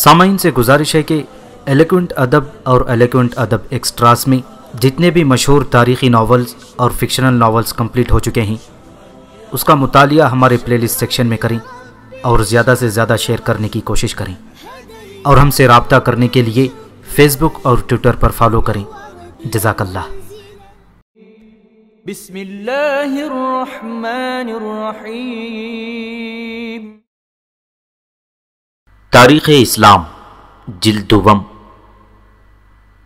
सामाइन से गुजारिश है कि एलिक्वेंट अदब और एलिक्वेंट अदब एक्स्ट्रास में जितने भी मशहूर तारीखी नावल्स और फिक्शनल नावल्स कंप्लीट हो चुके हैं उसका मुताल हमारे प्लेलिस्ट सेक्शन में करें और ज़्यादा से ज़्यादा शेयर करने की कोशिश करें और हमसे रबता करने के लिए फेसबुक और ट्विटर पर फॉलो करें जजाकल्ला الرحيم तारीख़ इस्लाम जिल्दुवम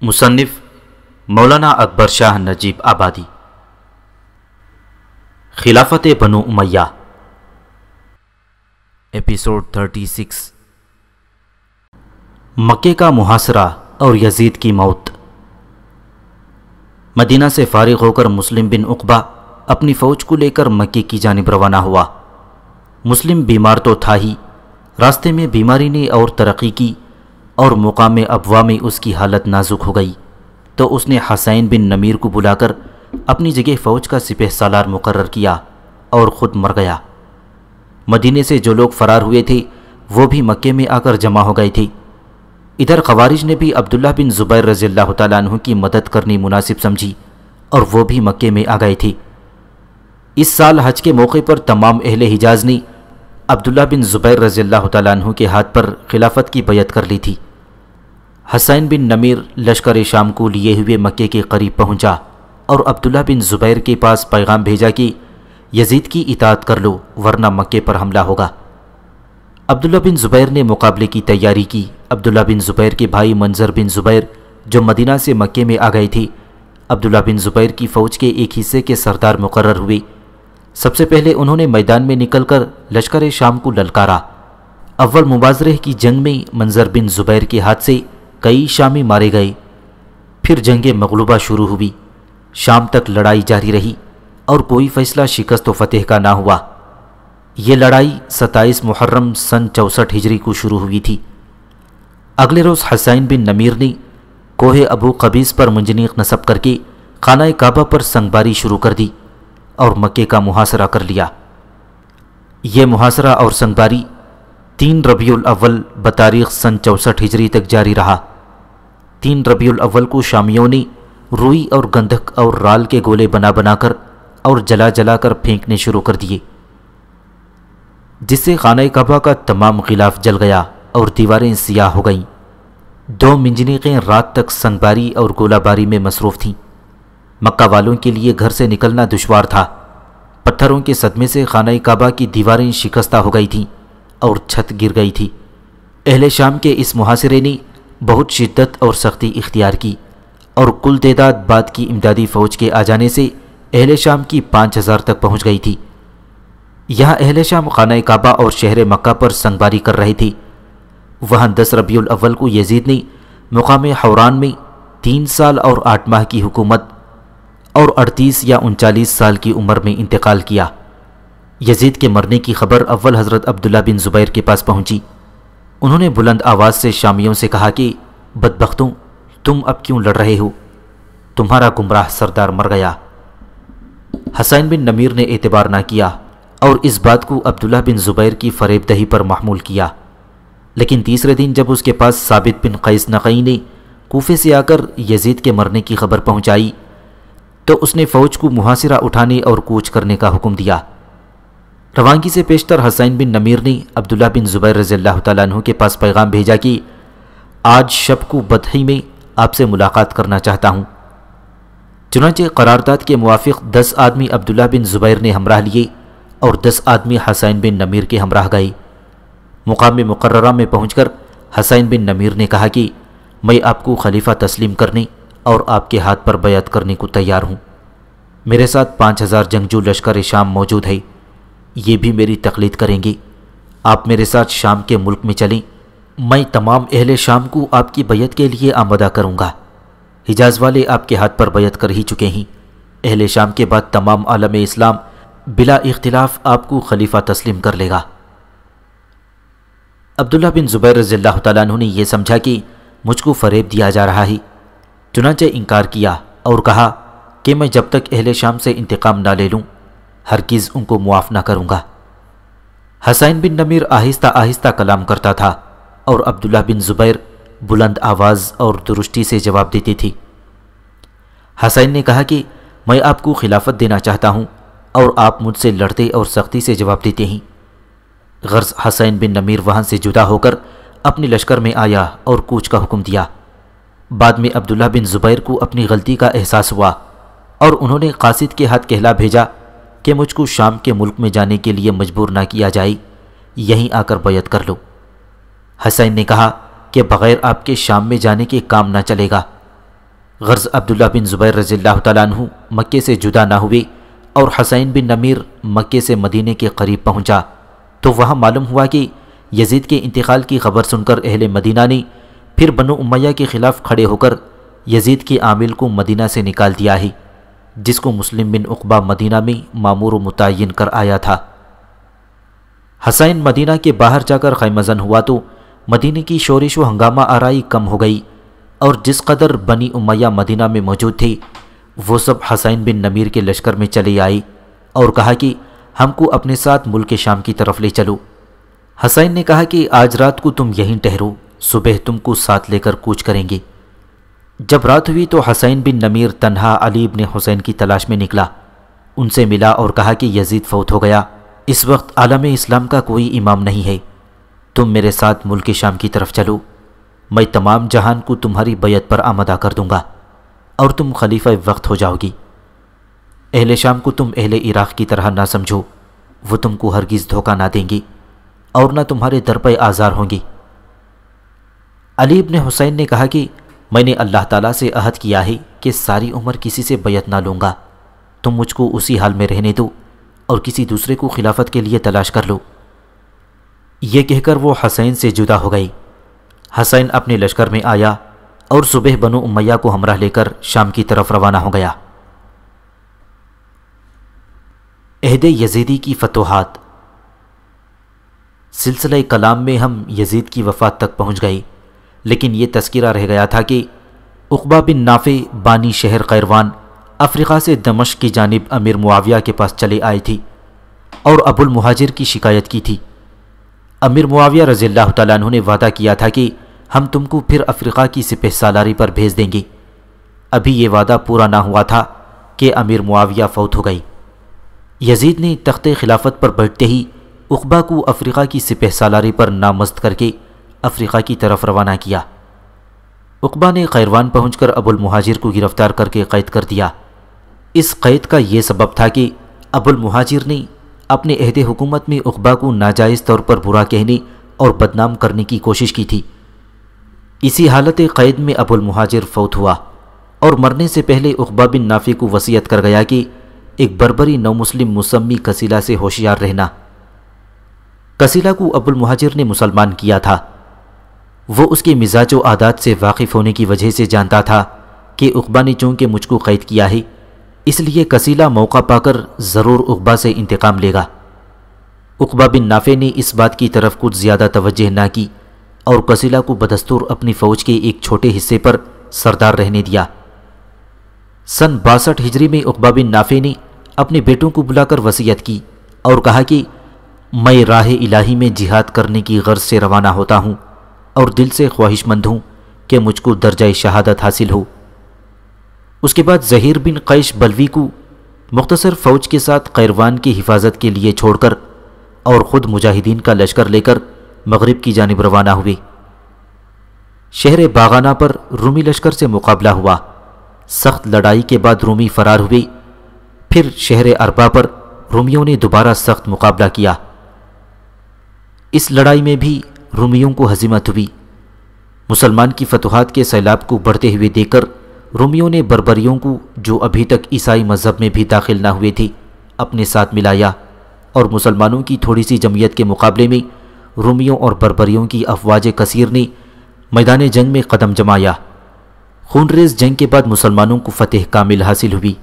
मुसनफ़ मौलाना अकबर शाह नजीब आबादी खिलाफत बनो उमैया एपिसोड 36 मक्के का मुहासरा और यजीद की मौत मदीना से फारिग होकर मुस्लिम बिन उकबा अपनी फ़ौज को लेकर मक्के की जानब रवाना हुआ मुस्लिम बीमार तो था ही रास्ते में बीमारी ने और तरक्की की और मुकाम अफवा में उसकी हालत नाजुक हो गई तो उसने हसैन बिन नमीर को बुलाकर अपनी जगह फ़ौज का सिपह सालार मुकर किया और ख़ुद मर गया मदीने से जो लोग फ़रार हुए थे वो भी मक्के में आकर जमा हो गए थे इधर खवारिज ने भी अब्दुल्ला बिन ज़ुबैर रज़ी अल्लाह तु की मदद करनी मुनासिब समझी और वो भी मक्के में आ गए थे इस साल हज के मौके पर तमाम अहल हिजाज ने अब्दुल्ला बिन ज़ुबैर रज़ी अल्लाह तु के हाथ पर खिलाफत की बैत कर ली थी हसैन बिन नमीर लश्कर शाम को लिए हुए मक्के के करीब पहुंचा और अब्दुल्ला बिन ज़ुबैर के पास पैगाम भेजा कि यजीद की इतात कर लो वरना मक्के पर हमला होगा अब्दुल्ला बिन ज़ुबैर ने मुकाबले की तैयारी की अब्दुल्ला बिन ज़ुबैर के भाई मंजर बिन ज़ुबैर जो मदीना से मक्के में आ गए थे अब्दुल्ला बिन ज़ुबैर की फ़ौज के एक हिस्से के सरदार मुकर हुए सबसे पहले उन्होंने मैदान में निकलकर लश्कर शाम को ललकारा अव्वल मुबाजरे की जंग में मंजर बिन जुबैर के हाथ से कई शामी मारे गए फिर जंग मगलूबा शुरू हुई शाम तक लड़ाई जारी रही और कोई फैसला शिकस्त फतेह का ना हुआ ये लड़ाई 27 मुहर्रम सन चौसठ हिजरी को शुरू हुई थी अगले रोज़ हसैन बिन नमीर ने कोहे अबू कबीस पर मुंजनीक नसब करके खाना काबा पर संगबारी शुरू कर दी और मक्के का मुहासरा कर लिया ये मुहासरा और संगबारी तीन रबी अव्वल बतारीख सन चौंसठ हिजरी तक जारी रहा तीन रबी अव्वल को शामियों ने रुई और गंधक और राल के गोले बना बनाकर और जला जला कर फेंकने शुरू कर दिए जिससे खाना कबा का तमाम खिलाफ जल गया और दीवारें सियाह हो गईं दो मिंजनीकें रात तक संगबारी और गोलाबारी में मसरूफ़ थीं मक्का वालों के लिए घर से निकलना दुशवार था पत्थरों के सदमे से खाना काबा की दीवारें शिकस्ता हो गई थीं और छत गिर गई थी अहले शाम के इस मुहासरे ने बहुत शिद्दत और सख्ती इख्तियार की और कुल तदाद बाद की इमदादी फ़ौज के आ जाने से अहल शाम की पाँच हज़ार तक पहुँच गई थी यहाँ अहल शाम खाना काबा और शहर मक्का पर संगबारी कर रही थी वहाँ दस रबी अव्वल को यजीद ने मुकाम हौरान में तीन साल और आठ माह की हुकूमत और 38 या उनचालीस साल की उम्र में इंतकाल किया यजीद के मरने की खबर अव्वल हज़रत अब्दुल्ला बिन ज़ुबैर के पास पहुंची उन्होंने बुलंद आवाज़ से शामियों से कहा कि बदबख्तों तुम अब क्यों लड़ रहे हो तुम्हारा गुमराह सरदार मर गया हसैन बिन नमीर ने एतबार ना किया और इस बात को अब्दुल्ला बिन ज़ुबैर की फरेबदही पर महमूल किया लेकिन तीसरे दिन जब उसके पास साबित बिन कैस नकई ने कोफे से आकर यजीद के मरने की खबर पहुंचाई तो उसने फौज को मुहासिरा उठाने और कूच करने का हुक्म दिया रवानगी से पेशतर हसैन बिन नमीर ने अब्दुल्ला बिन जुबैर रजी अल्लाह तु के पास पैगाम भेजा कि आज शब को बदही में आपसे मुलाकात करना चाहता हूँ चुनाच करारदाद के मुआफ़ दस आदमी अब्दुल्ला बिन जुबैर ने हमराह लिए और दस आदमी हसैन बिन नमीर के हमराह गए मुकाम मुकर्रा में पहुँच कर हसैन बिन नमीर ने कहा कि मैं आपको खलीफा तस्लीम करने और आपके हाथ पर बैत करने को तैयार हूँ मेरे साथ पाँच हज़ार जंगजू लश्कर शाम मौजूद है ये भी मेरी तकलीद करेंगी आप मेरे साथ शाम के मुल्क में चलें मैं तमाम अहल शाम को आपकी बैत के लिए आमदा करूँगा हिजाज वाले आपके हाथ पर बैत कर ही चुके हैं अहल शाम के बाद तमाम आलम इस्लाम बिला इख्तिलाफ आपको खलीफा तस्लीम कर लेगा अब्दुल्ला बिन ज़ुबैर रज़ी ने यह समझा कि मुझको फरेब दिया जा रहा है चुनाचे इनकार किया और कहा कि मैं जब तक अहले शाम से इंतकाम ना ले लूँ हरगिज़ उनको मुआफ़ ना करूँगा हसैन बिन नमीर आहिस्ता आहिस्ता कलाम करता था और अब्दुल्ला बिन ज़ुबैर बुलंद आवाज़ और दुरुस्ती से जवाब देती थी हसैन ने कहा कि मैं आपको खिलाफत देना चाहता हूँ और आप मुझसे लड़ते और सख्ती से जवाब देते हैं गर्ज हसैन बिन नमीर वहाँ से जुदा होकर अपने लश्कर में आया और कूच का हुक्म दिया बाद में अब्दुल्ला बिन ज़ुबैर को अपनी गलती का एहसास हुआ और उन्होंने कासिद के हाथ कहला भेजा कि मुझको शाम के मुल्क में जाने के लिए मजबूर ना किया जाए यहीं आकर बैत कर लो हसैन ने कहा कि बग़ैर आपके शाम में जाने के काम ना चलेगा गर्ज़ अब्दुल्ला बिन ज़ुबैर रज़ील्ला तु मक्के से जुदा ना हुए और हसैन बिन नमीर मक्के से मदीने के करीब पहुंचा तो वहाँ मालूम हुआ कि यजीद के इंतकाल की खबर सुनकर अहल मदीना ने फिर बनु उमैया के खिलाफ खड़े होकर यजीद के आमिल को मदीना से निकाल दिया ही जिसको मुस्लिम बिन उकबा मदीना में मामूर मुतन कर आया था हसैन मदीना के बाहर जाकर खैमजन हुआ तो मदीने की शोरिश व हंगामा आरई कम हो गई और जिस कदर बनी उमैया मदीना में मौजूद थी वो सब हसैन बिन नमीर के लश्कर में चले आई और कहा कि हमको अपने साथ मुल्क शाम की तरफ ले चलो हसैन ने कहा कि आज रात को तुम यहीं ठहरो सुबह तुमको साथ लेकर कूच करेंगे जब रात हुई तो हसैन बिन नमीर तन्हा अली ने हुसैन की तलाश में निकला उनसे मिला और कहा कि यजीद फौत हो गया इस वक्त आलम इस्लाम का कोई इमाम नहीं है तुम मेरे साथ मुल्क शाम की तरफ चलो मैं तमाम जहान को तुम्हारी बैत पर आमदा कर दूंगा और तुम खलीफा वक्त हो जाओगी अहले शाम को तुम अहले इराक़ की तरह ना समझो वो तुमको हरगिज़ धोखा ना देंगी और ना तुम्हारे दर पर आज़ार होंगी अली इब्ने हुसैन ने कहा कि मैंने अल्लाह ताला से अहद किया है कि सारी उम्र किसी से बैत ना लूँगा तुम मुझको उसी हाल में रहने दो और किसी दूसरे को खिलाफत के लिए तलाश कर लो ये कहकर वो हसैन से जुदा हो गई हसैन अपने लश्कर में आया और सुबह बनु उमैया को हमरा लेकर शाम की तरफ रवाना हो गया अहद यजीदी की फतोहात सिलसिले कलाम में हम यजीद की वफात तक पहुंच गई लेकिन ये तस्करा रह गया था कि उकबा बिन नाफे बानी शहर खैरवान अफ्रीका से दमश की जानब अमीर मुआविया के पास चले आई थी और अबुल महाजिर की शिकायत की थी अमीर मुआविया रज़ी तु ने वादा किया था कि हम तुमको फिर अफ्रीका की सिपह सालारी पर भेज देंगे अभी ये वादा पूरा ना हुआ था कि अमीर मुआविया फौत हो गई यजीद ने तख्त खिलाफत पर बैठते ही उकबा को अफ्रीका की सिपह सालारी पर नामस्त करके अफ्रीका की तरफ रवाना किया उकबा ने खैरवान पहुंचकर अबुल महाजिर को गिरफ्तार करके कैद कर दिया इस कैद का ये सबब था कि अबुल महाजिर ने अपने अहद हुकूमत में उकबा को नाजायज़ तौर पर बुरा कहने और बदनाम करने की कोशिश की थी इसी हालत कैद में अबुल महाजिर फौत हुआ और मरने से पहले उकबा बिन नाफी को वसीयत कर गया कि एक बरबरी नौ मुस्लिम मुसम्मी कसीला से होशियार रहना कसीला को अबुल महाजिर ने मुसलमान किया था वो उसके मिजाज व आदात से वाकिफ़ होने की वजह से जानता था कि उकबा ने चूँकि मुझको क़ैद किया है इसलिए कसीला मौका पाकर ज़रूर उकबा से इंतकाम लेगा उकबा बिन नाफे ने इस बात की तरफ कुछ ज़्यादा तवज्जह ना की और कसीला को बदस्तूर अपनी फ़ौज के एक छोटे हिस्से पर सरदार रहने दिया सन बासठ हिजरी में उकबा बिन नाफे ने अपने बेटों को बुलाकर वसीयत की और कहा कि मैं राह इलाही में जिहाद करने की गर्ज से रवाना होता हूँ और दिल से ख्वाहिशमंद हूँ कि मुझको दर्जा शहादत हासिल हो उसके बाद जहीर बिन कैश बलवी को मुख्तसर फ़ौज के साथ कैरवान की हिफाजत के लिए छोड़कर और ख़ुद मुजाहिदीन का लश्कर लेकर मगरब की जानब रवाना हुए शहर बागाना पर रूमी लश्कर से मुकाबला हुआ सख्त लड़ाई के बाद रूमी फरार हुए फिर शहर अरबा पर रूमियों ने दोबारा सख्त मुकाबला किया इस लड़ाई में भी रोमियों को हजीमत हुई मुसलमान की फतहत के सैलाब को बढ़ते हुए देखकर रोमियों ने बरबरीों को जो अभी तक ईसाई मज़हब में भी दाखिल ना हुए थे अपने साथ मिलाया और मुसलमानों की थोड़ी सी जमीयत के मुकाबले में रोमियों और बर्बरियों की अफवाज कसीर ने मैदान जंग में कदम जमाया खूनरेज जंग के बाद मुसलमानों को फतेह कामिल हासिल हुई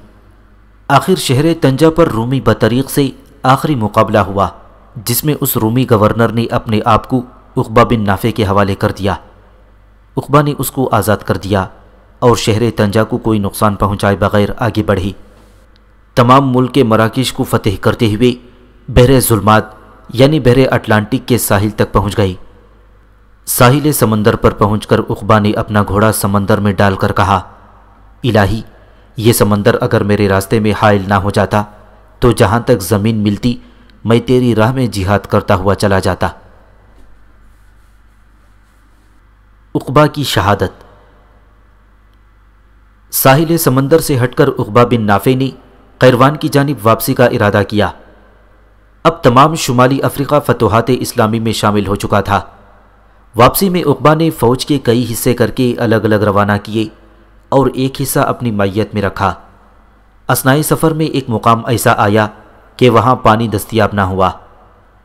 आखिर शहर तंजा पर रोमी बतरीक़ से आखिरी मुकाबला हुआ जिसमें उस रोमी गवर्नर ने अपने आप को उकबा बिन नाफे के हवाले कर दिया उकबा ने उसको आज़ाद कर दिया और शहर तंजा को कोई नुकसान पहुंचाए बगैर आगे बढ़ी तमाम मुल्क के मराकश को फतेह करते हुए बहर जुल्मात यानी बहर अटलांटिक के साहिल तक पहुंच गई साहिल समंदर पर पहुंचकर उकबा ने अपना घोड़ा समंदर में डालकर कहा इलाही ये समंदर अगर मेरे रास्ते में हायल ना हो जाता तो जहाँ तक ज़मीन मिलती मैं तेरी राह में जिहाद करता हुआ चला जाता उकबा की शहादत साहिल समंदर से हटकर उकबा बिन नाफे ने खैरवान की जानब वापसी का इरादा किया अब तमाम शुमाली अफ्रीका फतोहात इस्लामी में शामिल हो चुका था वापसी में उकबा ने फ़ौज के कई हिस्से करके अलग अलग रवाना किए और एक हिस्सा अपनी माइत में रखा असनाई सफ़र में एक मुकाम ऐसा आया कि वहाँ पानी दस्तियाब ना हुआ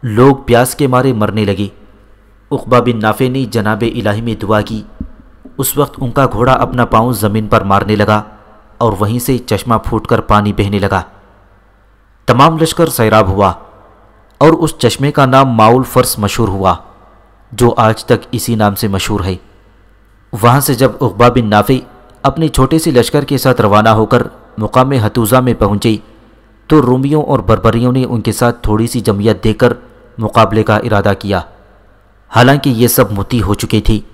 लोग प्यास के मारे मरने लगे उकबा बिन नाफे ने जनाब इलाही में दुआ की उस वक्त उनका घोड़ा अपना पाँव ज़मीन पर मारने लगा और वहीं से चश्मा फूटकर पानी बहने लगा तमाम लश्कर सैराब हुआ और उस चश्मे का नाम माउल फर्स मशहूर हुआ जो आज तक इसी नाम से मशहूर है वहाँ से जब उकबा बिन नाफे अपने छोटे से लश्कर के साथ रवाना होकर मुकाम हतूज़ा में पहुँचे तो रोमियों और बरबरियों ने उनके साथ थोड़ी सी जमीयत देकर मुकाबले का इरादा किया हालांकि ये सब मुती हो चुकी थी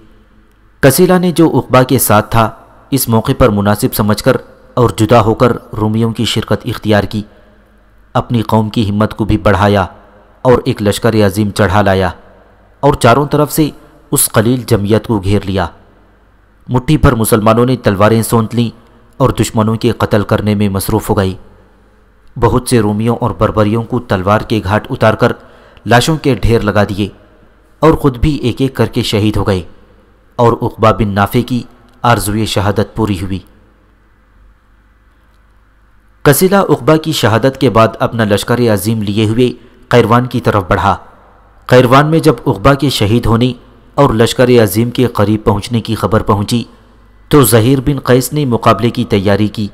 कसीला ने जो उकबा के साथ था इस मौके पर मुनासिब समझकर और जुदा होकर रोमियों की शिरकत इख्तियार की अपनी कौम की हिम्मत को भी बढ़ाया और एक लश्कर अजीम चढ़ा लाया और चारों तरफ से उस कलील जमीयत को घेर लिया मुट्ठी भर मुसलमानों ने तलवारें सौंत लीं और दुश्मनों के कत्ल करने में मसरूफ़ हो गई बहुत से रोमियों और बरबरियों को तलवार के घाट उतारकर लाशों के ढेर लगा दिए और ख़ुद भी एक एक करके शहीद हो गए और उकबा बिन नाफे की आरजुए शहादत पूरी हुई कसीला उकबा की शहादत के बाद अपना लश्कर अजीम लिए हुए खैरवान की तरफ बढ़ा खैरवान में जब उकबा के शहीद होने और लश्कर अजीम के करीब पहुंचने की खबर पहुंची तो जहीर बिन कैस ने मुकाबले की तैयारी की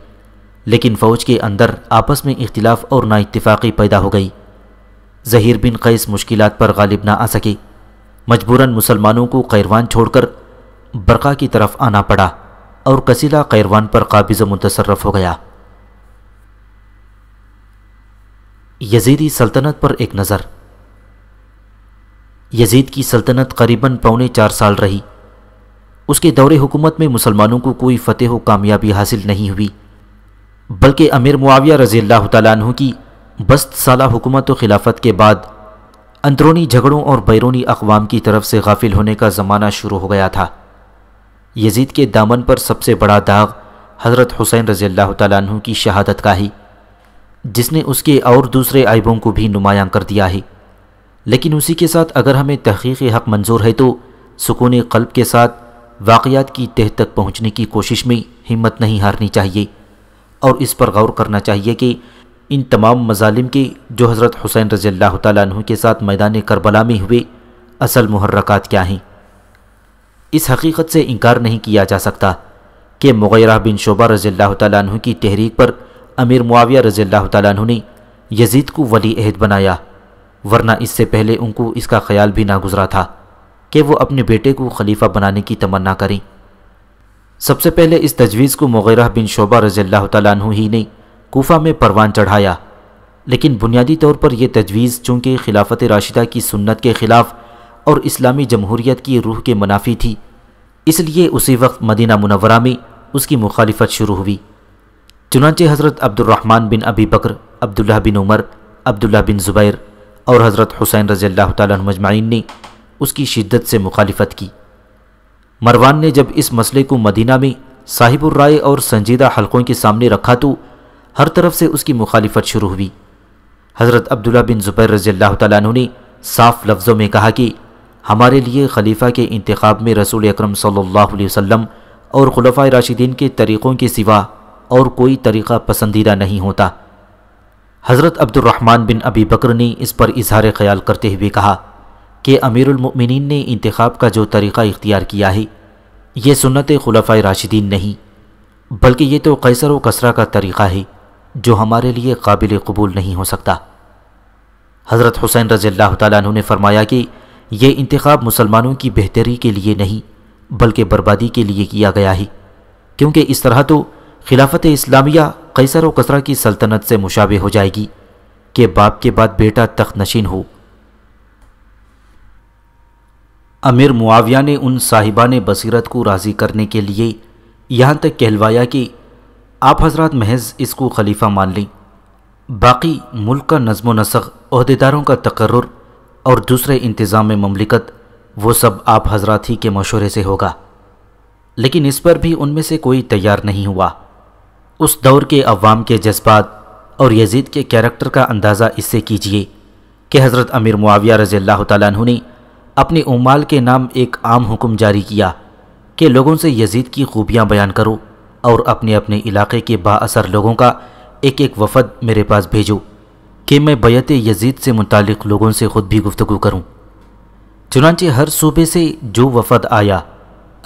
लेकिन फ़ौज के अंदर आपस में इख्तलाफ और नाइतफाक़ी पैदा हो गई जहीर बिन कैस मुश्किल पर गालिब ना आ सके मजबूरन मुसलमानों को कैरवान छोड़कर बरका की तरफ आना पड़ा और कसीला कैरवान पर काबिज मुतसरफ हो गया यजीदी सल्तनत पर एक नज़र यजीद की सल्तनत करीबन पौने चार साल रही उसके दौरे हुकूमत में मुसलमानों को कोई फतेह कामयाबी हासिल नहीं हुई बल्कि अमीर मुआविया रज़ी अल्लाह तु की बस्त साला हुकूमत व खिलाफत के बाद अंदरूनी झगड़ों और बैरूनी अकवाम की तरफ से गाफिल होने का ज़माना शुरू हो गया था यजीद के दामन पर सबसे बड़ा दाग हज़रत हुसैन रज़ी अल्लाह तु की शहादत का ही जिसने उसके और दूसरे आइबों को भी नुमायाँ कर दिया है लेकिन उसी के साथ अगर हमें तहकीक हक़ मंजूर है तो सुकून कल्ब के साथ वाक़ात की तह तक पहुँचने की कोशिश में हिम्मत नहीं हारनी चाहिए और इस पर गौर करना चाहिए कि इन तमाम मजालिम के जो हज़रत हुसैन रज़ी अल्लाह तु के साथ मैदान करबला में हुए असल महरक़ात क्या हैं इस हकीकत से इनकार नहीं किया जा सकता कि मुगैरा बिन शोबा रज़ी अल्लाह तु की तहरीक पर अमीर मुआविया रज़ी अल्लाह तु ने यजीद को वली अहद बनाया वरना इससे पहले उनको इसका ख्याल भी ना गुजरा था कि वो अपने बेटे को खलीफा बनाने की तमन्ना करें सबसे पहले इस तजवीज़ को मुगैरा बिन शोबा रज़ी अल्लाह तु ही ने कोफा में परवान चढ़ाया लेकिन बुनियादी तौर पर यह तजवीज़ चूँकि खिलाफत राशिदा की सुन्नत के ख़िलाफ़ और इस्लामी जमहूरीत की रूह के मुनाफी थी इसलिए उसी वक्त मदीना मुनवरा में उसकी मुखालफत शुरू हुई चुनाचे हज़रत अब्दुलरहमान बिन अबी बकर अब्दुल्ला बिन उमर अब्दुल्ला बिन ज़ुबैर और हज़रत हुसैन रज़ी तजमाइन ने उसकी शिद्दत से मुखालफत की मरवान ने जब इस मसले को मदीना में साहिबुर्राय और संजीदा हलकों के सामने रखा तो हर तरफ से उसकी मुखालिफत शुरू हुई हज़रत अब्दुल्ला बिन ज़ुबैर रज़ी अल्लाह तु ने साफ लफ्ज़ों में कहा कि हमारे लिए खलीफा के इंतखब में रसूल अक्रम वसम और खलफा राशिदीन के तरीक़ों के सिवा और कोई तरीक़ा पसंदीदा नहीं होता हज़रत अब्दुलरहमान बिन अबी बकर ने इस पर इजहार ख्याल करते हुए कहा कि अमीरमिन ने इंतखब का जो तरीक़ा इख्तियार किया है ये सुनत खलफा राशिदीन नहीं बल्कि ये तो कैसर व कसरा का तरीक़ा है जो हमारे लिए काबिल कबूल नहीं हो सकता हज़रत हुसैन रज़ील्ला तु ने फरमाया कि यह इंतखब मुसलमानों की बेहतरी के लिए नहीं बल्कि बर्बादी के लिए किया गया ही क्योंकि इस तरह तो खिलाफत इस्लामिया कैसर व कसरा की सल्तनत से मुशाबे हो जाएगी कि बाप के बाद बेटा तख्त नशीन हो अमीर मुआविया ने उन साहिबान बसीरत को राज़ी करने के लिए यहाँ तक कहलवाया कि आप हजरत महज इसको खलीफा मान लें बाकी मुल्क का नज़म नस्क अहदेदारों का तकर्र और दूसरे इंतज़ाम ममलिकत वो सब आप हजरत ही के मशवरे से होगा लेकिन इस पर भी उनमें से कोई तैयार नहीं हुआ उस दौर के अवाम के जज्बात और यजीद के कैरेक्टर का अंदाज़ा इससे कीजिए कि हज़रत अमीर मुआविया रज़ी अल्लाह तु ने अपने उमाल के नाम एक आम हुक्म जारी किया कि लोगों से यजीद की खूबियाँ बयान करो और अपने अपने इलाके के बासर लोगों का एक एक वफद मेरे पास भेजो कि मैं बैत यजीद से मुतक़ लोगों से ख़ुद भी गुफ्तु करूँ चुनाचे हर सूबे से जो वफद आया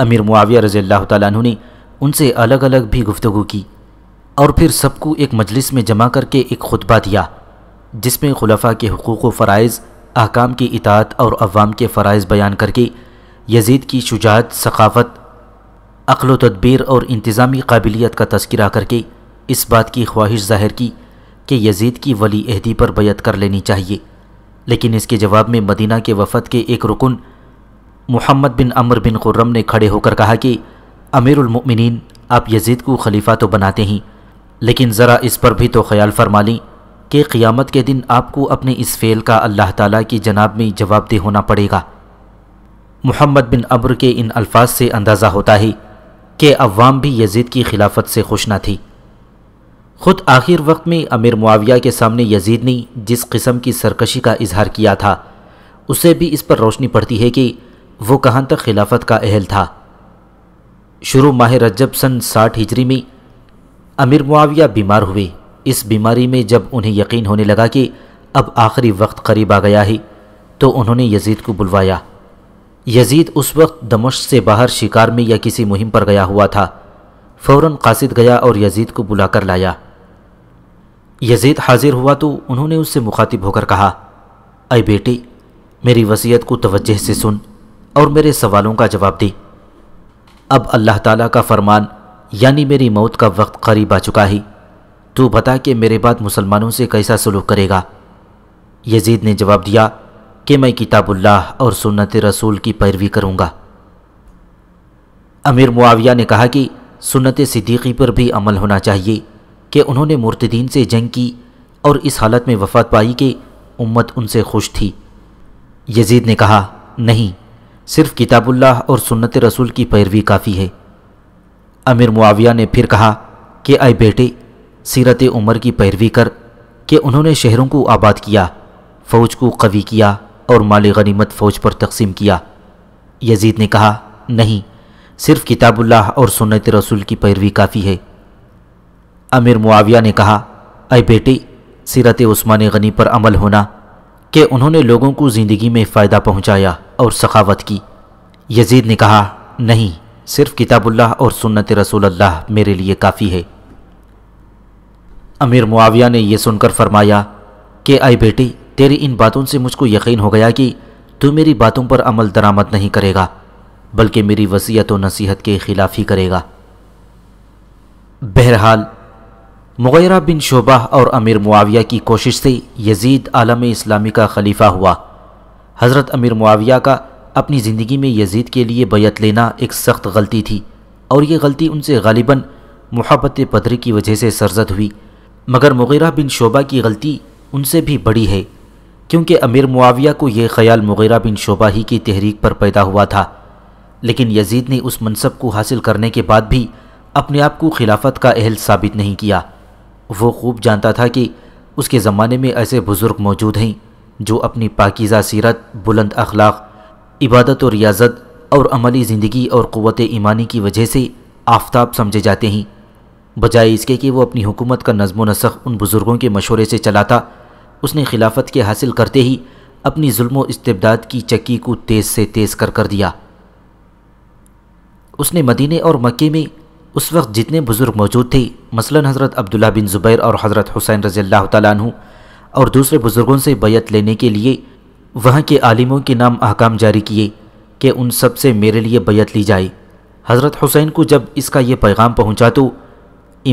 अमीर मुआविया रज़ी अल्लाह तु ने उनसे अलग अलग भी गुफ्तु की और फिर सबको एक मजलिस में जमा करके एक खुतबा दिया जिसमें खुलफा के हकूक़ व फ़रज़ अहकाम की इतात और अवाम के फ़रज़ बयान करके यजीद की शुजात सकाफ़त अक्ल तदबीर और इंतज़ामी काबिलियत का तस्करा करके इस बात की ख्वाहिश जाहिर की कि यजीद की वली अहदी पर बैत कर लेनी चाहिए लेकिन इसके जवाब में मदीना के वफद के एक रुकन मोहम्मद बिन अमर बिन खुर्रम ने खड़े होकर कहा कि अमीरमिन आप यजीद को खलीफा तो बनाते हैं लेकिन ज़रा इस पर भी तो ख्याल फरमा लें कि क़ियामत के दिन आपको अपने इस फ़ेल का अल्लाह ताला की जनाब में जवाबदेह होना पड़ेगा मोहम्मद बिन अब्र के इन अल्फाज से अंदाज़ा होता है कि अवाम भी यजीद की खिलाफत से खुश न थी खुद आखिर वक्त में अमीर मुआविया के सामने यजीद ने जिस किस्म की सरकशी का इजहार किया था उसे भी इस पर रोशनी पड़ती है कि वो कहाँ तक खिलाफत का अहल था शुरू माह रजब सन साठ हिजरी में अमीर मुआविया बीमार हुए इस बीमारी में जब उन्हें यकीन होने लगा कि अब आखिरी वक्त करीब आ गया है तो उन्होंने यजीद को बुलवाया यजीद उस वक्त दमश से बाहर शिकार में या किसी मुहिम पर गया हुआ था फ़ौरन कासिद गया और यजीद को बुलाकर लाया यजीद हाजिर हुआ तो उन्होंने उससे मुखातिब होकर कहा अय बेटी मेरी वसीयत को तवज्जह से सुन और मेरे सवालों का जवाब दी अब अल्लाह ताला का फरमान यानी मेरी मौत का वक्त करीब आ चुका ही तू बता कि मेरे बाद मुसलमानों से कैसा सलूक करेगा यजीद ने जवाब दिया कि मैं किताबुल्लाह और सुन्नत रसूल की पैरवी करूँगा अमीर मुआविया ने कहा कि सुन्नत सिद्दीकी पर भी अमल होना चाहिए कि उन्होंने मुर्तदीन से जंग की और इस हालत में वफात पाई कि उम्मत उनसे खुश थी यजीद ने कहा नहीं सिर्फ किताबुल्लाह और सुन्नत रसूल की पैरवी काफ़ी है अमीर मुआविया ने फिर कहा कि आए बेटे सीरत उमर की पैरवी कर कि उन्होंने शहरों को आबाद किया फ़ौज को कवी किया और माली गनीमत फ़ौज पर तकसीम किया यजीद ने कहा नहीं सिर्फ किताबुल्लाह और सुन्नत रसूल की पैरवी काफ़ी है अमीर मुआविया ने कहा अय बेटी सीरत उस्मान गनी पर अमल होना कि उन्होंने लोगों को ज़िंदगी में फ़ायदा पहुँचाया और सखावत की यजीद ने कहा नहीं सिर्फ किताबुल्लाह और सुन्नत रसूल अल्लाह मेरे लिए काफ़ी है अमीर मुआविया ने यह सुनकर फरमाया कि अय बेटी तेरी इन बातों से मुझको यकीन हो गया कि तू मेरी बातों पर अमल दरामद नहीं करेगा बल्कि मेरी वसीयत व नसीहत के खिलाफ ही करेगा बहरहाल मुगैरा बिन शोबा और अमीर मुआविया की कोशिश से यजीद आलम इस्लामी का खलीफा हुआ हज़रत अमीर मुआविया का अपनी ज़िंदगी में यजीद के लिए बैत लेना एक सख्त गलती थी और ये गलती उनसे गालिबा मोहब्बत पदरी की वजह से सरजद हुई मगर मुगैरा बिन शोबा की गलती उनसे भी बड़ी है क्योंकि अमीर मुआविया को यह ख्याल मुगैरा बिन शोबाही की तहरीक पर पैदा हुआ था लेकिन यजीद ने उस मनसब को हासिल करने के बाद भी अपने आप को खिलाफत का अहल साबित नहीं किया वो खूब जानता था कि उसके ज़माने में ऐसे बुज़ुर्ग मौजूद हैं जो अपनी पाकिज़ा सीरत बुलंद अखलाक इबादत और रियाजत और अमली ज़िंदगी और क़वत ईमानी की वजह से आफ्ताब समझे जाते हैं बजाय इसके कि वो अपनी हुकूमत का नज़म नसख उन बुज़ुर्गों के मशवरे से चलाता उसने खिलाफत के हासिल करते ही अपनी जुल्म इस्तबदाद की चक्की को तेज़ से तेज़ कर कर दिया उसने मदीने और मक्के में उस वक्त जितने बुज़ुर्ग मौजूद थे मसलन हज़रत अब्दुल्ला बिन ज़ुबैर और हज़रत हुसैन रज़ी अल्लाह तु और दूसरे बुज़ुर्गों से बैत लेने के लिए वहाँ के आलिमों के नाम अहकाम जारी किए कि उन सब से मेरे लिए बैत ली जाए हज़रत हुसैन को जब इसका यह पैगाम पहुँचा तो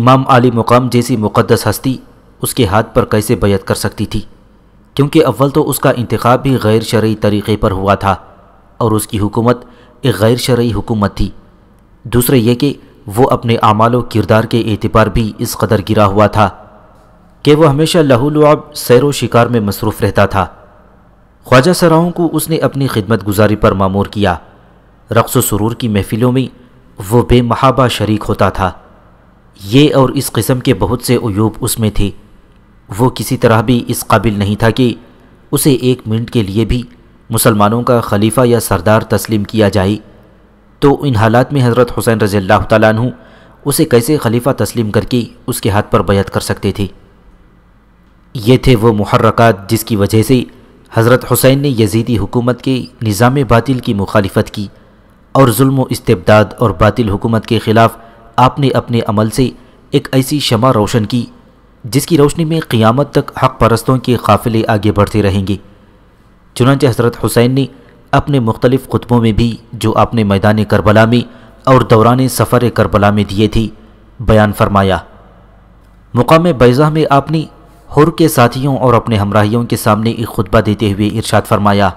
इमाम आली मुकाम जैसी मुक़दस हस्ती उसके हाथ पर कैसे बैत कर सकती थी क्योंकि अव्वल तो उसका इंतखब भी गैर शर्य तरीक़े पर हुआ था और उसकी हुकूमत एक गैर शर्य हुकूमत थी दूसरे ये कि वो अपने अमाल किरदार के एतबार भी इस कदर गिरा हुआ था कि वह हमेशा लहूलुआब सैर व शिकार में मसरूफ़ रहता था ख्वाजा सराहों को उसने अपनी खिदमत गुजारी पर मामूर किया रक्स सुरूर की महफिलों में वो बेमहाबा शरीक होता था ये और इस किस्म के बहुत से अयूब उसमें थे वो किसी तरह भी इस काबिल नहीं था कि उसे एक मिनट के लिए भी मुसलमानों का खलीफा या सरदार तस्लीम किया जाए तो इन हालात में हज़रत हुसैन रज़ी अल्लाह तु उसे कैसे खलीफा तस्लीम करके उसके हाथ पर बैत कर सकते थे ये थे वो महरक़ात जिसकी वजह से हज़रत हुसैन ने यजीदी हुकूमत के निज़ाम बातिल की मुखालफत की और जुल्म इस्तबदाद और बातिल हुकूमत के ख़िलाफ़ आपने अपने अमल से एक ऐसी शमा रोशन की जिसकी रोशनी में क़ियामत तक हक परस्तों के काफ़िले आगे बढ़ते रहेंगे चुनाच हज़रत हुसैन ने अपने मुख्तलिफ़ खुतबों में भी जो अपने मैदान करबला में और दौरान सफ़र करबला में दिए थे बयान फरमाया मुकाम बैज़ा में आपने हुर के साथियों और अपने हमराहियों के सामने एक खुतबा देते हुए इरशाद फरमाया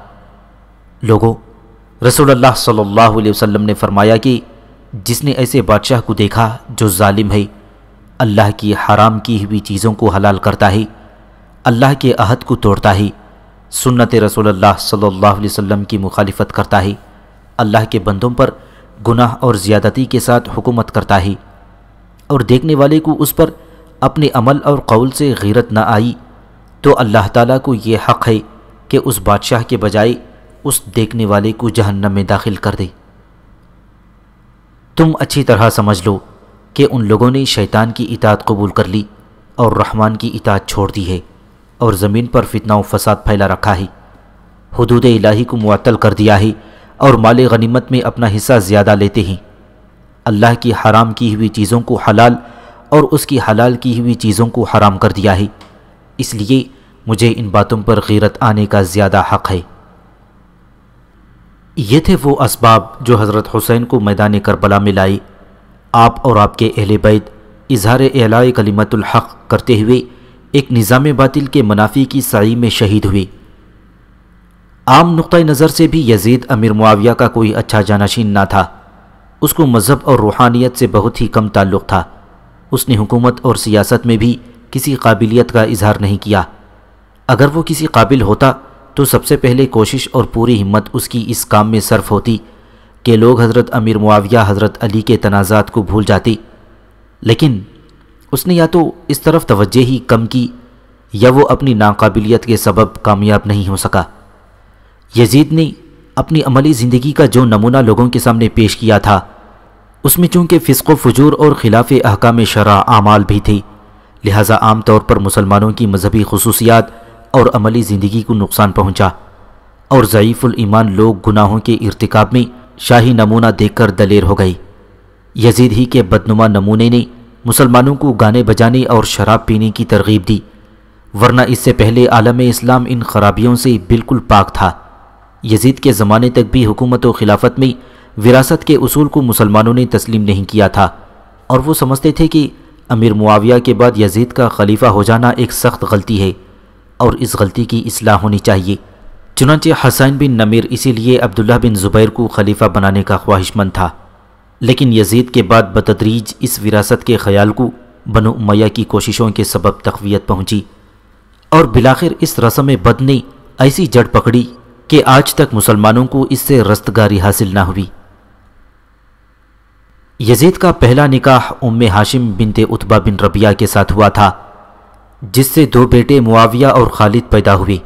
लोगों रसोल्ला सल्लल्लाहु अलैहि वसल्लम ने फरमाया कि जिसने ऐसे बादशाह को देखा जो जालिम है अल्लाह की हराम की हुई चीज़ों को हलाल करता है अल्लाह के अहद को तोड़ता है सुन्नत रसोल्ला सल्लल्लाहु अलैहि वसल्लम की मुखालफत करता है अल्लाह के बंदों पर गुनाह और ज़्यादती के साथ हुकूमत करता है और देखने वाले को उस पर अपने अमल और कौल से गिरत न आई तो अल्लाह ताला को ये हक़ है कि उस बादशाह के बजाय उस देखने वाले को जहन्नम में दाखिल कर दे तुम अच्छी तरह समझ लो कि उन लोगों ने शैतान की इतात कबूल कर ली और रहमान की इतात छोड़ दी है और ज़मीन पर फितना फसाद फैला रखा है हदूद इलाही को मअतल कर दिया है और माल गनीमत में अपना हिस्सा ज़्यादा लेते हैं अल्लाह की हराम की हुई चीज़ों को हलाल और उसकी हलाल की हुई चीज़ों को हराम कर दिया है इसलिए मुझे इन बातों पर गैरत आने का ज़्यादा हक़ है ये थे वो इसबाब जो हज़रत हुसैन को मैदान करबला में लाई आप और आपके अहल बैत इजहार एलाय हक करते हुए एक निज़ाम बातिल के मुनाफी की साई में शहीद हुए आम नुक़ नज़र से भी यजीद अमीर मुआविया का कोई अच्छा जानाशीन ना था उसको मज़हब और रूहानियत से बहुत ही कम ताल्लुक़ था उसने हुकूमत और सियासत में भी किसी काबिलियत का इजहार नहीं किया अगर वो किसी काबिल होता तो सबसे पहले कोशिश और पूरी हिम्मत उसकी इस काम में सर्फ होती कि लोग हज़रत अमीर मुआविया हज़रत अली के तनाज़ात को भूल जाते लेकिन उसने या तो इस तरफ तवज्जो ही कम की या वो अपनी नाकाबिलियत के सबब कामयाब नहीं हो सका यजीद ने अपनी अमली ज़िंदगी का जो नमूना लोगों के सामने पेश किया था उसमें चूँकि फ़िसको फजूर और ख़िलाफ़ अहकाम शरा आमाल भी थी लिहाजा आम तौर पर मुसलमानों की मजहबी खसूसियात और अमली ज़िंदगी को नुकसान पहुँचा और ईमान लोग गुनाहों के इरतकब में शाही नमूना देखकर दलेर हो गई यजीद ही के बदनुमा नमूने ने मुसलमानों को गाने बजाने और शराब पीने की तरगीब दी वरना इससे पहले आलम इस्लाम इन खराबियों से बिल्कुल पाक था यजीद के ज़माने तक भी हुकूमत व खिलाफत में विरासत के असूल को मुसलमानों ने तस्लीम नहीं किया था और वो समझते थे कि अमीर मुआविया के बाद यजीद का खलीफा हो जाना एक सख्त गलती है और इस गलती की असलाह होनी चाहिए चुनाचे हसैन बिन नमीर इसीलिए अब्दुल्ला बिन ज़ुबैर को खलीफा बनाने का ख्वाहिशमंद था लेकिन यजीद के बाद बतदरीज इस विरासत के ख्याल को बनो मैया की कोशिशों के सबब तकवीत पहुँची और बिलाखिर इस रस्म बद ने ऐसी जड़ पकड़ी कि आज तक मुसलमानों को इससे रस्तगारी हासिल ना हुई यजीद का पहला निकाह उम हाशिम बिनते उतबा बिन रबिया के साथ हुआ था जिससे दो बेटे मुआविया और खालिद पैदा हुए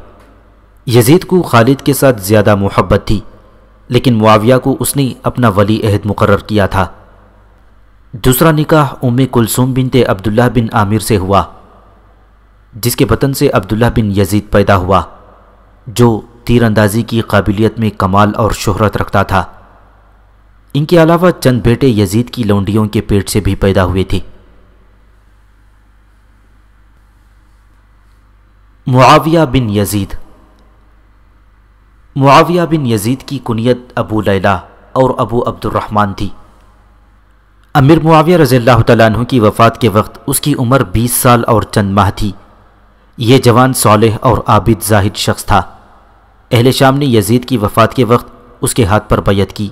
यजीद को खालिद के साथ ज़्यादा मोहब्बत थी लेकिन मुआविया को उसने अपना वली अहद मुकर किया था दूसरा निकाह उम कुलसुम बिनते अब्दुल्ला बिन आमिर से हुआ जिसके वतन से अब्दुल्ला बिन यजीद पैदा हुआ जो तीरंदाजी की काबिलियत में कमाल और शोहरत रखता था इनके अलावा चंद बेटे यजीद की लौंडियों के पेट से भी पैदा हुए थे Muawiya bin Yazid Muawiya bin Yazid की कुनियत अबू लैला और अबू अब्दुलरहमान थी अमीर मुआविया रजील्ला तु की वफ़ात के वक्त उसकी उम्र 20 साल और चंद माह थी ये जवान सालह और आबिद जाहिद शख्स था अहल शाम ने यजीद की वफ़ात के वक्त उसके हाथ पर बैत की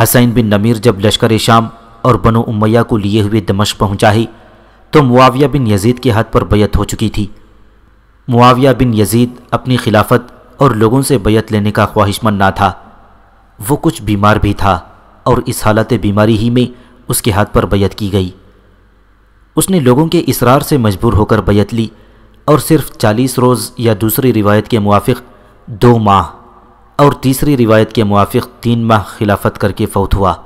हसैन बिन नमीर जब लश्कर शाम और बनो उमैया को लिए हुए दमश पहुँचा ही तो मुआविया बिन यजीद के हाथ पर बैत हो चुकी थी मुआविया बिन यजीद अपनी खिलाफत और लोगों से बैत लेने का ख्वाहिशमंद ना था वो कुछ बीमार भी था और इस हालत बीमारी ही में उसके हाथ पर बैत की गई उसने लोगों के इसरार से मजबूर होकर बैत ली और सिर्फ चालीस रोज़ या दूसरी रिवायत के मुआफ़ दो माह और तीसरी रिवायत के मुआफ़ तीन माह खिलाफत करके फौत हुआ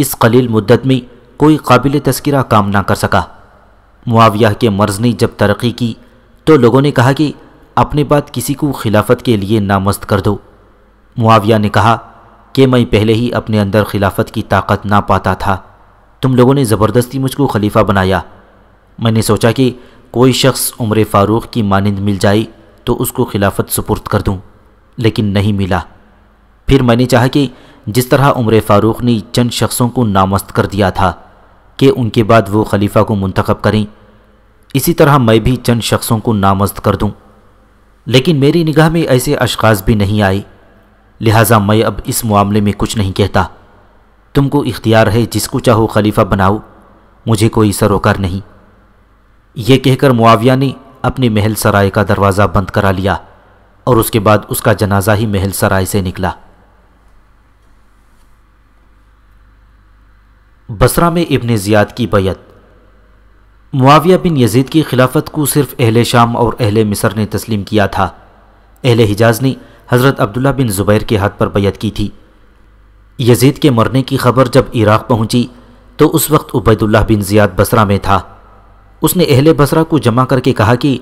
इस कलील मुद्दत में कोई काबिल तस्करा काम ना कर सका मुआविया के मर्ज ने जब तरक्की की तो लोगों ने कहा कि अपने बाद किसी को खिलाफत के लिए नामस्त कर दो मुआविया ने कहा कि मैं पहले ही अपने अंदर खिलाफत की ताकत ना पाता था तुम लोगों ने ज़बरदस्ती मुझको खलीफा बनाया मैंने सोचा कि कोई शख्स उम्र फ़ारूक की मानंद मिल जाए तो उसको खिलाफत सुपुर्द कर दूँ लेकिन नहीं मिला फिर मैंने चाहा कि जिस तरह उम्र फ़ारूक ने चंद शख्सों को नामस्त कर दिया था कि उनके बाद वो खलीफा को मुंतखब करें इसी तरह मैं भी चंद शख्सों को नामस्त कर दूँ लेकिन मेरी निगाह में ऐसे अशखाज भी नहीं आए लिहाजा मैं अब इस मामले में कुछ नहीं कहता तुमको इख्तियार है जिसको चाहो खलीफा बनाओ मुझे कोई सरोकार नहीं यह कहकर मुआविया ने अपने महल सराय का दरवाज़ा बंद करा लिया और उसके बाद उसका जनाजा ही महल सराय से निकला बसरा में इब्ने ज़ियाद की बैत मुआविया बिन यजीद की खिलाफत को सिर्फ अहल शाम और अहल मिसर ने तस्लीम किया था अहल हिजाज ने हज़रत अब्दुल्ला बिन ज़ुबैर के हाथ पर बैत की थी यजीद के मरने की खबर जब इराक़ पहुंची तो उस वक्त उबैदुल्ला बिन ज़ियाद बसरा में था उसने अहल बसरा को जमा करके कहा कि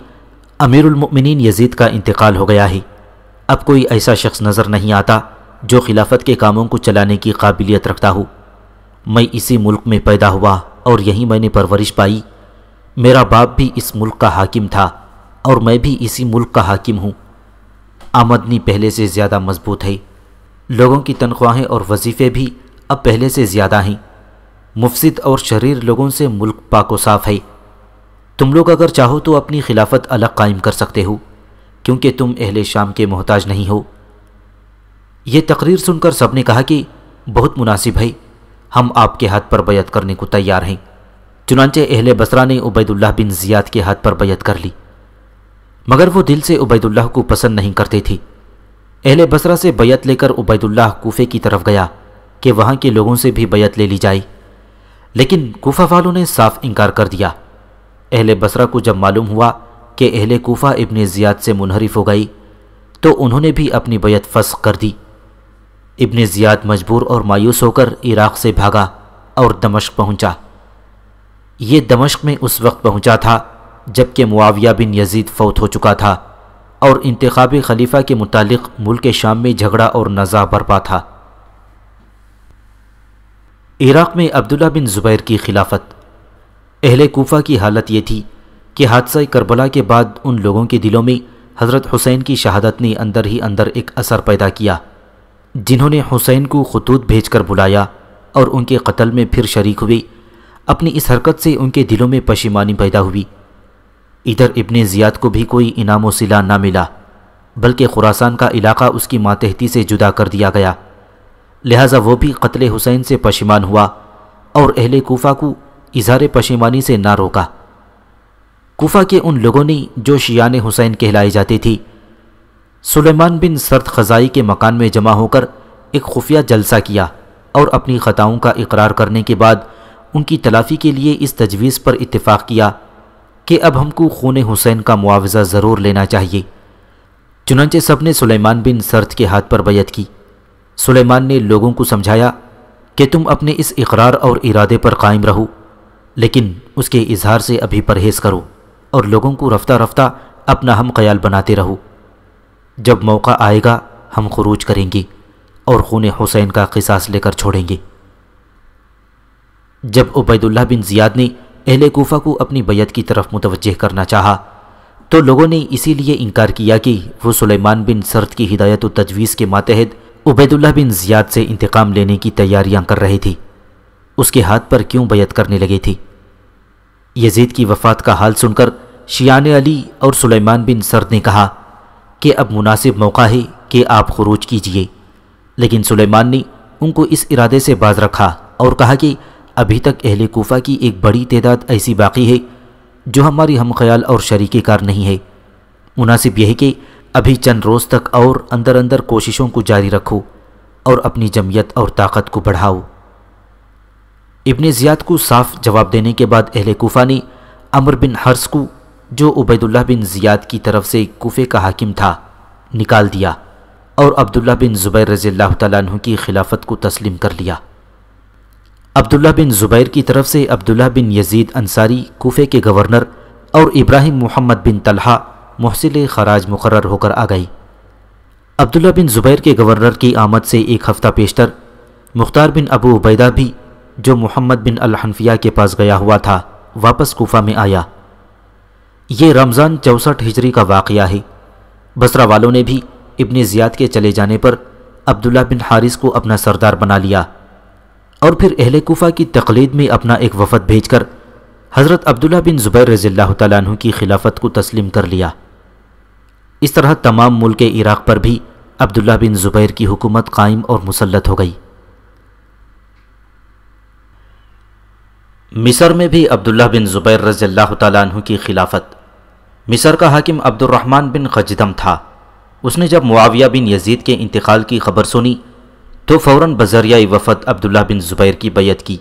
अमीरमिन यजीद का इंतकाल हो गया है अब कोई ऐसा शख्स नज़र नहीं आता जो खिलाफत के कामों को चलाने की काबिलियत रखता हो मैं इसी मुल्क में पैदा हुआ और यहीं मैंने परवरिश पाई मेरा बाप भी इस मुल्क का हाकिम था और मैं भी इसी मुल्क का हाकिम हूँ आमदनी पहले से ज़्यादा मजबूत है लोगों की तनख्वाहें और वजीफ़े भी अब पहले से ज़्यादा हैं मुफसद और शरीर लोगों से मुल्क पाको साफ है तुम लोग अगर चाहो तो अपनी खिलाफत अलग कायम कर सकते हो क्योंकि तुम अहले शाम के मोहताज नहीं हो यह तकरीर सुनकर सबने कहा कि बहुत मुनासिब है हम आपके हाथ पर बैत करने को तैयार हैं चुनाचे अहले बसरा ने उबैदुल्लाह बिन जियाद के हाथ पर बैत कर ली मगर वो दिल से उबैदुल्लाह को पसंद नहीं करती थी अहले बसरा से बैत लेकर उबैदुल्लाह कोफे की तरफ गया कि वहाँ के लोगों से भी बैत ले ली जाए लेकिन कोफा वालों ने साफ इनकार कर दिया अहले बसरा को जब मालूम हुआ कि अहले कोफा इबन जियाद से मुनहरफ हो गई तो उन्होंने भी अपनी बैत फ़स कर दी इबन जियाद मजबूर और मायूस होकर इराक़ से भागा और दमश्क पहुंचा। ये दमश्क में उस वक्त पहुंचा था जबकि मुआविया बिन यजीद फौत हो चुका था और इंतबी खलीफा के मुतालिक मुल्क शाम में झगड़ा और नज़ा बरपा था इराक़ में अब्दुल्ला बिन ज़ुबैर की खिलाफत अहल कोफा की हालत ये थी कि हादसा करबला के बाद उन लोगों के दिलों में हज़रत हुसैन की शहादत ने अंदर ही अंदर एक असर पैदा किया जिन्होंने हुसैन को खतूत भेज कर बुलाया और उनके कत्ल में फिर शरीक हुई अपनी इस हरकत से उनके दिलों में पशीमानी पैदा हुई इधर इब्ने ज़ियाद को भी कोई इनाम व सिला ना मिला बल्कि खुरासान का इलाका उसकी मातहती से जुदा कर दिया गया लिहाजा वो भी कत्ल हुसैन से पशीमान हुआ और अहल कोफ़ा को इजहार पशीमानी से ना रोका कोफ़ा के उन लोगों ने जो शियान हुसैन कहलाई जाती थी सुलेमान बिन सर्द खजाई के मकान में जमा होकर एक खुफिया जलसा किया और अपनी ख़ताओं का इकरार करने के बाद उनकी तलाफी के लिए इस तजवीज़ पर इतफाक़ किया कि अब हमको खून हुसैन का मुआवजा ज़रूर लेना चाहिए चुनंचे सब ने सुलेमान बिन सर्द के हाथ पर बैत की सुलेमान ने लोगों को समझाया कि तुम अपने इस इकरार और इरादे पर कायम रहो लेकिन उसके इजहार से अभी परहेज़ करो और लोगों को रफ्ता रफ्ता अपना हम ख्याल बनाते रहो जब मौका आएगा हम खरूज करेंगे और खून हुसैन का किसास लेकर छोड़ेंगे जब उबैदुल्ला बिन जियाद ने अहल कोफा को अपनी बैत की तरफ मुतवजह करना चाहा तो लोगों ने इसीलिए इनकार किया कि वो सुलेमान बिन सर्द की हिदायत व तजवीज़ के मातहत उबैदुल्ला बिन जियाद से इंतकाम लेने की तैयारियां कर रही थी उसके हाथ पर क्यों बैत करने लगी थी यजीद की वफात का हाल सुनकर शियान अली और सुलेमान बिन सर्द ने कहा कि अब मुनासिब मौका है कि आप खरूज कीजिए लेकिन सुलेमान ने उनको इस इरादे से बाज रखा और कहा कि अभी तक अहल कोफ़ा की एक बड़ी तादाद ऐसी बाकी है जो हमारी हम ख्याल और शरीक कार नहीं है मुनासिब यह कि अभी चंद रोज़ तक और अंदर अंदर कोशिशों को जारी रखो और अपनी जमीयत और ताकत को बढ़ाओ इबन ज़ियाद को साफ जवाब देने के बाद अहल कोफ़ा ने अमर बिन हर्स को जो उबैदुल्ला बिन ज़ियाद की तरफ से कोफ़े का हाकिम था निकाल दिया और अब्दुल्ला बिन ज़ुबैर रज़ी अल्लाह तु की खिलाफत को तस्लीम कर लिया अब्दुल्ला बिन ज़ुबैर की तरफ से अब्दुल्ला बिन यजीद अंसारी कोफे के गवर्नर और इब्राहिम मोहम्मद बिन तलहा महसिल खराज मुकर होकर आ गई अब्दुल्ला बिन ज़ुबैर के गवर्नर की आमद से एक हफ़्ता पेशतर मुख्तार बिन अबू उबैदा भी जो मोहम्मद बिन अलहनफिया के पास गया हुआ था वापस कोफा में आया ये रमज़ान चौंसठ हिजरी का वाक़ है बसरा वालों ने भी इब्ने ज़ियाद के चले जाने पर अब्दुल्ला बिन हारिस को अपना सरदार बना लिया और फिर अहल कोफ़ा की तकलीद में अपना एक वफद भेजकर हज़रत अब्दुल्ला बिन ज़ुबैर रज़ील् तु की खिलाफत को तस्लीम कर लिया इस तरह तमाम मुल्क इराक़ पर भी अब्दुल्ला बिन ज़ुबैर की हुकूमत कायम और मुसलत हो गई मिस्र में भी अब्दुल्ला बिन ज़ुबैर रज़ील्ला की खिलाफत मिस्र का हाकिम अब्दुलरहमान बिन खजदम था उसने जब मुआविया बिन यजीद के इंतकाल की खबर सुनी तो फ़ौर बजरिया वफद अब्दुल्ला बिन ज़ुबैर की बैत की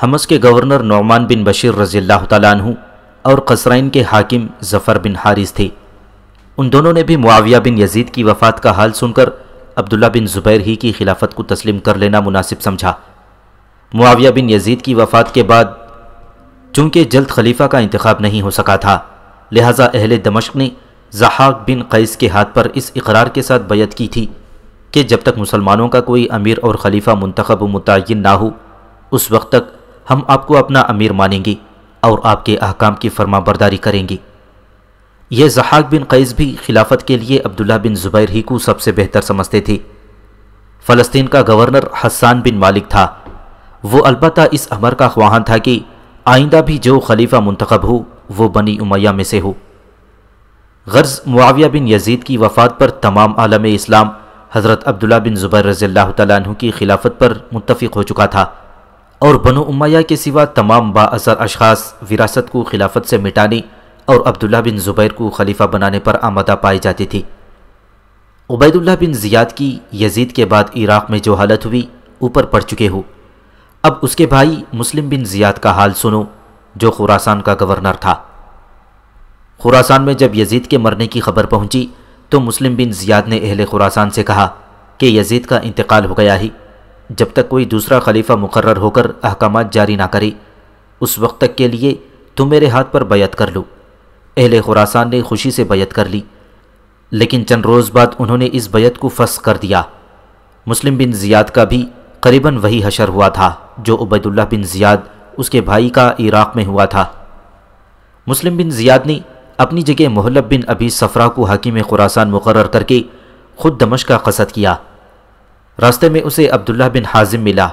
हमस के गवर्नर नौमान बिन बशीर रज़ील्ला तु और कसरैन के हाकिम जफ़र बिन हारिस थे उन दोनों ने भी मुआविया बिन यजीद की वफ़ात का हाल सुनकर अब्दुल्ला बिन ज़ुबैर ही की खिलाफत को तस्लीम कर लेना मुनासिब समझा मुआविया बिन यजीद की वफ़ात के बाद चूँकि जल्द खलीफा का इंतखब नहीं हो सका था लिहाजा अहल दमश्क ने जहाक बिन कैस के हाथ पर इस इकरार के साथ बैत की थी कि जब तक मुसलमानों का कोई अमीर और खलीफा मंतखब मतयन ना हो उस वक्त तक हम आपको अपना अमीर मानेंगे और आपके अहकाम की फरमा बरदारी करेंगे यह जहाक बिन कैस भी खिलाफत के लिए अब्दुल्ला बिन ज़ुबैर ही को सबसे बेहतर समझते थे फ़लस्तीन का गवर्नर हसान बिन मालिक था वो अलबत् इस अमर का ख्वाहान था कि आइंदा भी जो खलीफा मंतखब हो वो बनी उमैया में से हो गर्ज़ मुआविया बिन यजीद की वफ़ात पर तमाम आलम इस्लाम हज़रत अब्दुल्ला बिन ज़ुबैर रज़ील्ला तु की खिलाफत पर मुतफ़ हो चुका था और बनो उमैया के सिवा तमाम बासर अशास विरासत को खिलाफत से मिटाने और अब्दुल्ला बिन ज़ुबैर को खलीफा बनाने पर आमदा पाई जाती थी उबैदुल्ला बिन ज़ियाद की यजीद के बाद इराक़ में जो हालत हुई ऊपर पड़ चुके हो अब उसके भाई मुस्लिम बिन ज़ियाद का हाल सुनो जो खुरासान का गवर्नर था खुरासान में जब यजीद के मरने की खबर पहुंची तो मुस्लिम बिन जियाद ने अहल खुरासान से कहा कि यजीद का इंतकाल हो गया ही जब तक कोई दूसरा खलीफा मुकर्र होकर अहकाम जारी ना करे उस वक्त तक के लिए तुम मेरे हाथ पर बैत कर लो अहल खुरासान ने खुशी से बैत कर ली लेकिन चंद रोज़ बाद उन्होंने इस बैत को फस कर दिया मुस्लिम बिन जियाद का भी करीबन वही हशर हुआ था जो उबैदुल्ला बिन जियाद उसके भाई का इराक़ में हुआ था मुस्लिम बिन जियाद ने अपनी जगह महलब बिन अभी सफ़रा को हकीम खुरासान मुकर करके खुद दमश का कसद किया रास्ते में उसे अब्दुल्ला बिन हाजिम मिला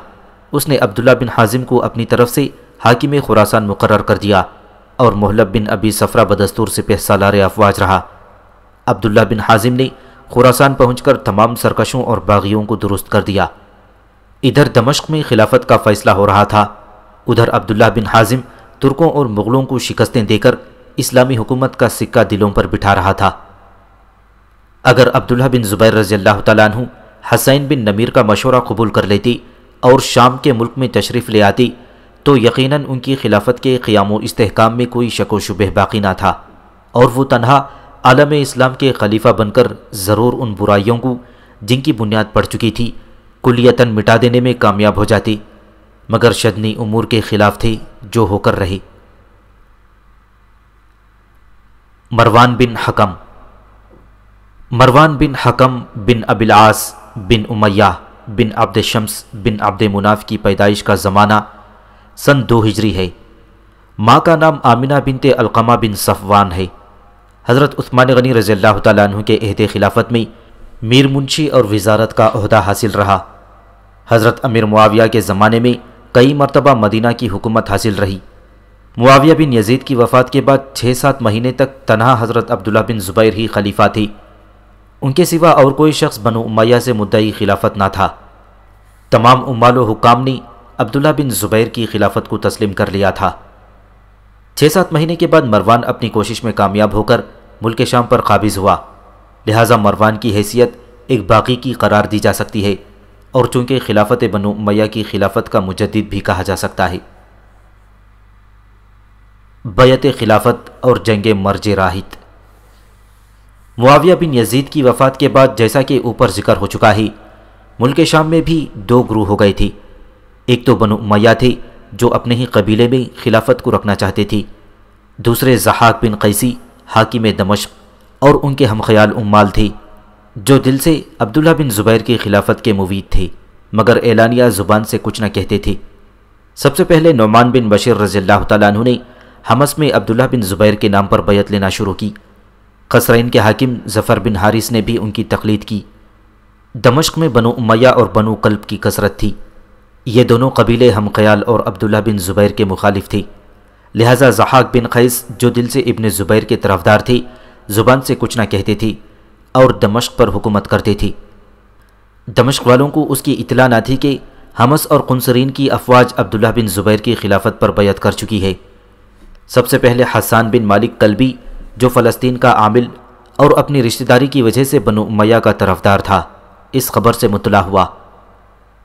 उसने अब्दुल्ला बिन हाजिम को अपनी तरफ से हाकिम खुरासान मुकर कर दिया और मोहलब बिन अभी सफ़रा बदस्तूर से पेहसालार अफवाज रहा अब्दुल्ला बिन हाजिम ने खुरासान पहुंचकर तमाम सरकशों और बागियों को दुरुस्त कर दिया इधर दमश्क में खिलाफत का फैसला हो रहा था उधर अब्दुल्ला बिन हाजिम तुर्कों और मुग़लों को शिकस्तें देकर इस्लामी हुकूमत का सिक्का दिलों पर बिठा रहा था अगर अब्दुल्ला बिन ज़ुबैर रज़ी अल्लाह तु हसैन बिन नमीर का मशवरा कबूल कर लेती और शाम के मुल्क में तशरीफ़ ले आती तो यकीनन उनकी खिलाफत के क़्याम इसकाम में कोई शको शुबह बाकी ना था और वो तनहा आलम इस्लाम के खलीफा बनकर ज़रूर उन बुराइयों को जिनकी बुनियाद पड़ चुकी थी कुलियतन मिटा देने में कामयाब हो जाती मगर शदनी उमूर के ख़िलाफ़ थी जो होकर रही मरवान बिन हकम मरवान बिन हकम बिन अबिलास बिन उमैया बिन अब्द शम्स बिन अब्द मुनाफ की पैदाइश का ज़माना सन दो हिजरी है माँ का नाम आमिना बिन ते अलकमा बिन सफ़वान है हज़रत उस्मान गनी रज़ी तु के अहद खिलाफत में मीर मुंशी और वजारत का अहदा हासिल रहा हज़रत अमीर मुआविया के ज़माने में कई मरतबा मदीना की हुकूमत हासिल रही मुआविया बिन यजीद की वफ़ात के बाद छः सात महीने तक तनहा हज़रत अब्दुल्ला बिन ज़ुबैर ही खलीफा थी उनके सिवा और कोई शख्स बनु उमैया से मुद्दई खिलाफत ना था तमाम उमाल हुकाम ने अब्दुल्ला बिन ज़ुबैर की खिलाफत को तस्लीम कर लिया था छः सात महीने के बाद मरवान अपनी कोशिश में कामयाब होकर मुल्क शाम पर काबिज़ हुआ लिहाजा मरवान की हैसियत एक बाकी की करार दी जा सकती है और चूँकि खिलाफत बनु मैया की खिलाफत का मुजद भी कहा जा सकता है बैत खिलाफत और जंग मर्ज राहित मुआविया बिन यजीद की वफ़ात के बाद जैसा कि ऊपर जिक्र हो चुका ही मुल्क शाम में भी दो ग्रुह हो गई थी एक तो बनु मैया थे जो अपने ही कबीले में खिलाफत को रखना चाहती थी दूसरे जहाक बिन कैसी हाकिम दमश्क और उनके हम ख्याल उम्माल थे जो दिल से अब्दुल्ला बिन ज़ुबैर की खिलाफत के मुवीद थे मगर एलानिया ज़ुबान से कुछ न कहते थे सबसे पहले नौमान बिन बशीर रज़ी तु ने हमस में अब्दुल्ला बिन ज़ुबैर के नाम पर बैत लेना शुरू की कसरैन के हाकिम जफ़र बिन हारिस ने भी उनकी तकलीद की दमश्क में बनो उमैया और बनो कल्ब की कसरत थी ये दोनों कबीले हम ख्याल और अब्दुल्ला बिन ज़ुबैर के मुखालिफ थे लिहाजा जहाक बिन खैस जो दिल से इबन ज़ुबैर के तरफदार थे ज़ुबान से कुछ ना कहती थी और दमश्क पर हुकूमत करती थी दमश्क वालों को उसकी इतला ना थी कि हमस और कुंसरीन की अफवाज अब्दुल्ला बिन ज़ुबैर की खिलाफत पर बैत कर चुकी है सबसे पहले हसान बिन मालिक कलबी जो फ़लस्तीन का आमिल और अपनी रिश्तेदारी की वजह से बनु मैया का तरफदार था इस खबर से मुतला हुआ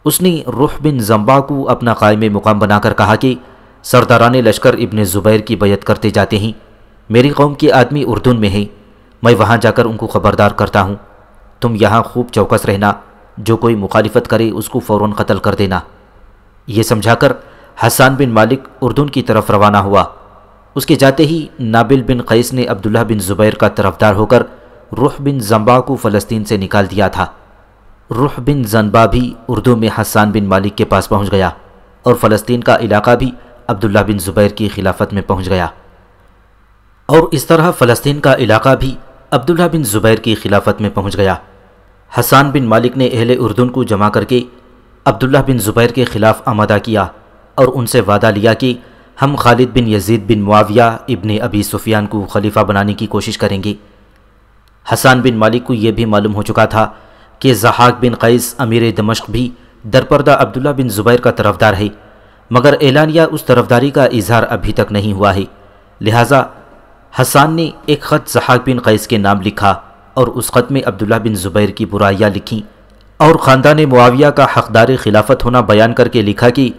उसने रुह बिन जम्बा को अपना कायम मुकाम बनाकर कहा कि सरदारान लश्कर इबन ज़ुबैर की बैत करते जाते हैं मेरी कौम के आदमी उर्दून में हैं मैं वहाँ जाकर उनको ख़बरदार करता हूँ तुम यहाँ खूब चौकस रहना जो कोई मुखालफत करे उसको फ़ौर कत्ल कर देना यह समझाकर हसान बिन मालिक उर्दून की तरफ रवाना हुआ उसके जाते ही नाबिल बिन कैस ने अब्दुल्ला बिन ज़ुबैर का तरफदार होकर रुह बिन जम्बा को फ़लस्तीन से निकाल दिया था रुह बिन जनबा भी उर्दू में हसान बिन मालिक के पास पहुंच गया और फ़लस्तीन का इलाका भी अब्दुल्ला बिन ज़ुबैर की खिलाफत में पहुंच गया और इस तरह फ़लस्तीन का इलाका भी अब्दुल्ला बिन ज़ुबैर की खिलाफत में पहुँच गया हसान बिन मालिक ने अहल उर्दून को जमा करके अब्दुल्ला बिन ज़ुबैर के ख़िलाफ़ आमादा किया और उनसे वादा लिया कि हम Khalid bin Yazid bin Muawiya ibn Abi Sufyan को खलीफा बनाने की कोशिश करेंगे हसन बिन मालिक को यह भी मालूम हो चुका था कि जहाक बिन कैस अमीर दमश्क भी दरपरदा अब्दुल्ला बिन ज़ुबैर का तरफदार है मगर एलानिया उस तरफदारी का इजहार अभी तक नहीं हुआ है लिहाजा हसन ने एक ख़त जहाक बिन कैस के नाम लिखा और उस ख़त में अब्दुल्ला बिन ज़ुबैर की बुराइयाँ लिखीं और ख़ानदान मुआविया का हकदार खिलाफत होना बयान करके लिखा कि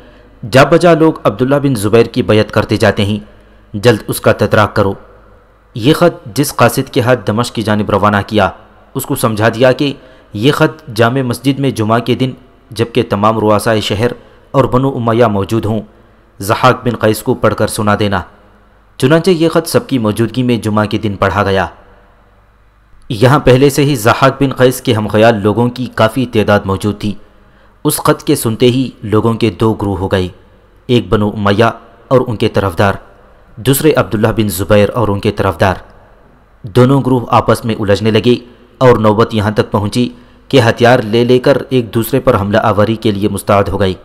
जा बजा लोग अब्दुल्ला बिन ज़ुबैर की बैत करते जाते हैं जल्द उसका तदराक करो ये ख़त जिस कासिद के हाथ दमश की जानब रवाना किया उसको समझा दिया कि ये ख़त जाम मस्जिद में जुमा के दिन जबकि तमाम रुआसाए शहर और बनो उमैया मौजूद हों जहाक बिन कैस को पढ़कर सुना देना चुनाचे ये ख़त सबकी मौजूदगी में जुमा के दिन पढ़ा गया यहाँ पहले से ही जहाक बिन कैस के हम ख्याल लोगों की काफ़ी तदाद मौजूद थी उस ख़त के सुनते ही लोगों के दो ग्रुह हो गए एक बनो उमैया और उनके तरफदार दूसरे अब्दुल्ला बिन ज़ुबैर और उनके तरफदार दोनों ग्रुह आपस में उलझने लगे और नौबत यहाँ तक पहुँची कि हथियार ले लेकर एक दूसरे पर हमला आवरी के लिए मुस्ताद हो गई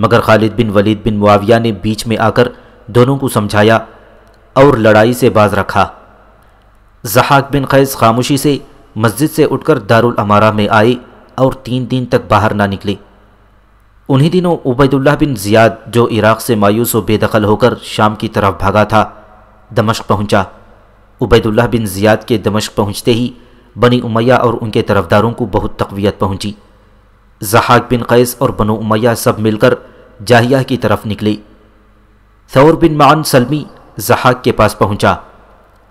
मगर खालिद बिन वलीद बिन मुआविया ने बीच में आकर दोनों को समझाया और लड़ाई से बाज रखा जहाक बिन खैज़ खामोशी से मस्जिद से उठकर दारुल अमारा में आए और तीन दिन तक बाहर ना निकले उन्हीं दिनों उबैदुल्लाह बिन ज़ियाद जो इराक़ से मायूस व बेदखल होकर शाम की तरफ भागा था दमश्क पहुंचा। उबैदुल्लाह बिन ज़ियाद के दमश्क पहुंचते ही बनी उमैया और उनके तरफदारों को बहुत तकवीत पहुंची। जहाक बिन कैस और बनो उमैया सब मिलकर जाहिया की तरफ निकले सौर बिन मान सलमी जहाक के पास पहुंचा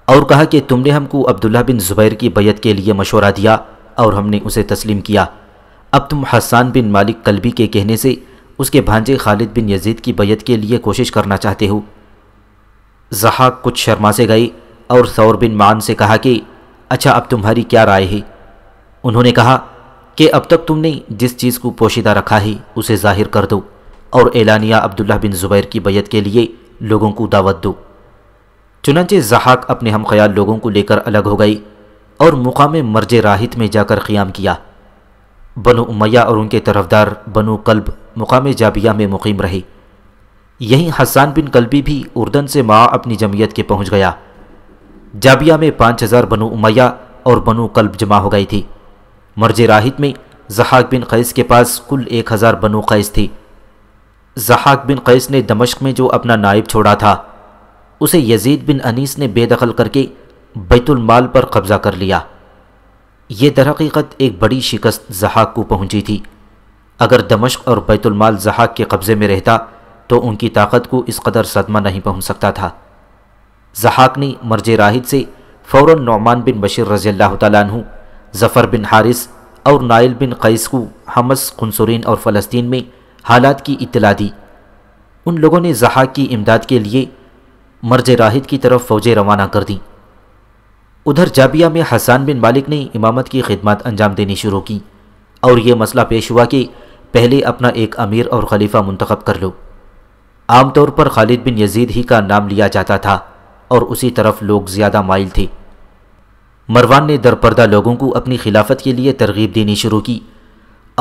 और कहा कि तुमने हमको अब्दुल्ला बिन ज़ुबैर की बैत के लिए मशवरा दिया और हमने उसे तस्लीम किया अब तुम हसान बिन मालिक कलबी के कहने से उसके भांजे खालिद बिन यजीद की बैत के लिए कोशिश करना चाहते हो जहाक कुछ शर्मा से गई और सौर बिन मान से कहा कि अच्छा अब तुम्हारी क्या राय है उन्होंने कहा कि अब तक तुमने जिस चीज़ को पोशीदा रखा है उसे जाहिर कर दो और एलानिया अब्दुल्ला बिन ज़ुबैर की बैत के लिए लोगों को दावत दो चुनाचे जहाक अपने हम ख्याल लोगों को लेकर अलग हो गई और मुकाम मर्ज राहित में जाकर क़्याम किया बनु उमैया और उनके तरफदार बनु कल्ब मुकाम जाबिया में मुकीम रहे यहीं हसान बिन कल्बी भी उर्दन से माँ अपनी जमीयत के पहुँच गया जाबिया में पाँच हज़ार बनु उमैया और बनु कल्ब जमा हो गई थी मर्ज राहित में जहाक बिन कैस के पास कुल एक हज़ार बनु कैस थी जहाक बिन कैस ने दमश्क में जो अपना नायब छोड़ा था उसे यजीद बिन अनीस ने बेदखल करके बैतुलमाल पर कब्ज़ा कर लिया ये दरहकीकत एक बड़ी शिकस्त जहाक को पहुंची थी अगर दमश्क और बैतुलमाल जहाक के कब्ज़े में रहता तो उनकी ताकत को इस कदर सदमा नहीं पहुंच सकता था जहाक ने मर्ज राहिद से फ़ौर नौमान बिन बशीर रजी अल्लाह तु जफ़र बिन हारिस और नाइल बिन कैस को हमस खनसरीन और फ़लस्तीन में हालात की इतला दी उन लोगों ने जहाक की इमदाद के लिए मर्ज राहिद की तरफ फ़ौजें रवाना कर दी उधर जाबिया में हसन बिन मालिक ने इमामत की खिदमत अंजाम देनी शुरू की और ये मसला पेश हुआ कि पहले अपना एक अमीर और खलीफा मुंतखब कर लो आमतौर पर खालिद बिन यजीद ही का नाम लिया जाता था और उसी तरफ लोग ज़्यादा माइल थे मरवान ने दरपर्दा लोगों को अपनी खिलाफत के लिए तरगीब देनी शुरू की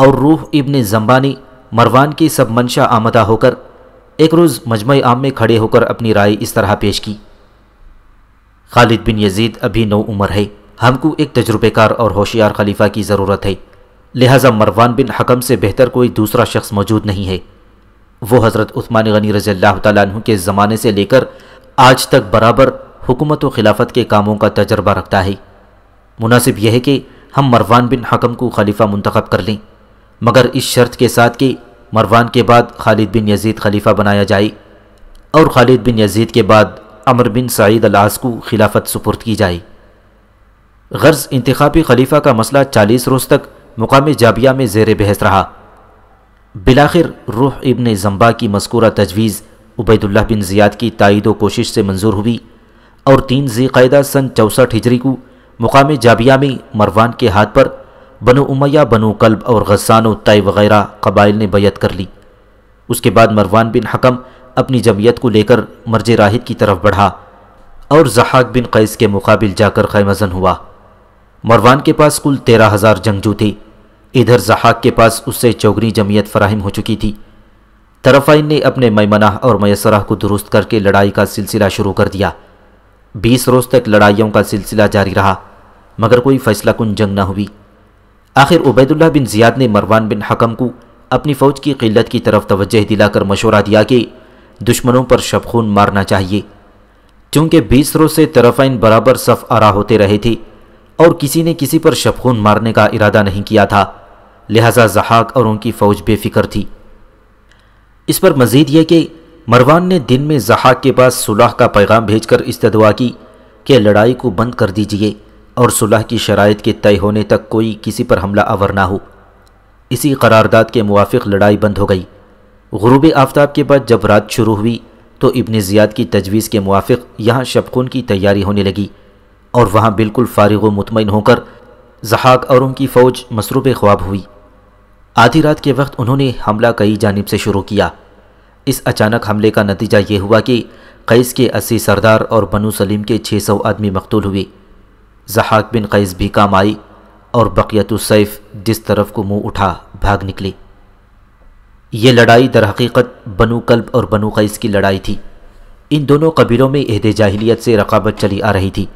और रूह इब्न जम्बा ने मरवान की सब मंशा आमदा होकर एक रोज़ मजम आम में खड़े होकर अपनी राय इस तरह पेश की खालिद बिन यजीद अभी नौ उम्र है हमको एक तजुर्बेकार और होशियार खलीफा की ज़रूरत है लिहाजा मरवान बिन हकम से बेहतर कोई दूसरा शख्स मौजूद नहीं है वो हज़रत उस्मान गनी रज़ी तु के ज़माने से लेकर आज तक बराबर हुकूमत व खिलाफत के कामों का तजर्बा रखता है मुनासिब यह है कि हम मरवान बिन हकम को खलीफा मंतखब कर लें मगर इस शर्त के साथ कि मरवान के बाद खालिद बिन यजीद खलीफा बनाया जाए और खालिद बिन यजीद के बाद अमर बिन सईद अलास को खिलाफत सुपुर्द की जाए गर्ज इंतबी खलीफा का मसला चालीस रोज़ तक मुकाम जाबिया में जेर बहस रहा बिलाखिर रूह इबन जम्बा की मस्कूरा तजवीज़ उबैदुल्ला बिन ज़ियाद की तइद व कोशिश से मंजूर हुई और तीन ज़ीक़ायदा सन चौसठ हिजरी को मुकाम जाबिया में मरवान के हाथ पर बनो उमैया बनो कल्ब और गसानो तय वगैरह कबाइल ने बैत कर ली उसके बाद मरवान बिन हकम अपनी जमीयत को लेकर मर्ज राहिद की तरफ बढ़ा और जहाक बिन कैस के मुकाबिल जाकर खैमजन हुआ मरवान के पास कुल तेरह हज़ार जंगजू थे इधर जहाक के पास उससे चौगरी जमीयत फराहम हो चुकी थी तरफाइन ने अपने मैमनाह और मयसरा को दुरुस्त करके लड़ाई का सिलसिला शुरू कर दिया बीस रोज़ तक लड़ाइयों का सिलसिला जारी रहा मगर कोई फैसला कुन जंग न हुई आखिर उबैदुल्ला बिन जियाद ने मरवान बिन हकम को अपनी फ़ौज की किल्लत की तरफ तोज्जह दिलाकर मशवरा दिया कि दुश्मनों पर शबखून मारना चाहिए चूंकि बीस रोज से तरफाइन बराबर सफ आरा होते रहे थे और किसी ने किसी पर शबखून मारने का इरादा नहीं किया था लिहाजा जहाक और उनकी फ़ौज बेफिक्र थी इस पर मजीद यह कि मरवान ने दिन में जहाक के पास सुलह का पैगाम भेजकर इस्तवा की कि लड़ाई को बंद कर दीजिए और सुलह की शरात के तय होने तक कोई किसी पर हमला आवर ना हो इसी करारदाद के मुआफ़ लड़ाई बंद हो गई गुरूब आफ्ताब के बाद जब रात शुरू हुई तो इबन ज़ियाद की तजवीज़ के मुआफ़ यहाँ शबखुन की तैयारी होने लगी और वहाँ बिल्कुल फारग व मुतमिन होकर जहाक और उनकी फ़ौज मसरूब ख्वाब हुई आधी रात के वक्त उन्होंने हमला कई जानब से शुरू किया इस अचानक हमले का नतीजा ये हुआ कि कैस के अस्सी सरदार और बनु सलीम के छः सौ आदमी मकतूल हुए जहाक बिन कैस भी काम आई और बकियतुसैफ जिस तरफ को मुँह उठा भाग निकली ये लड़ाई दरहकीकत बनु कल्ब और बनु कैस की लड़ाई थी इन दोनों कबीलों में अहद जाहिलियत से रकाबत चली आ रही थी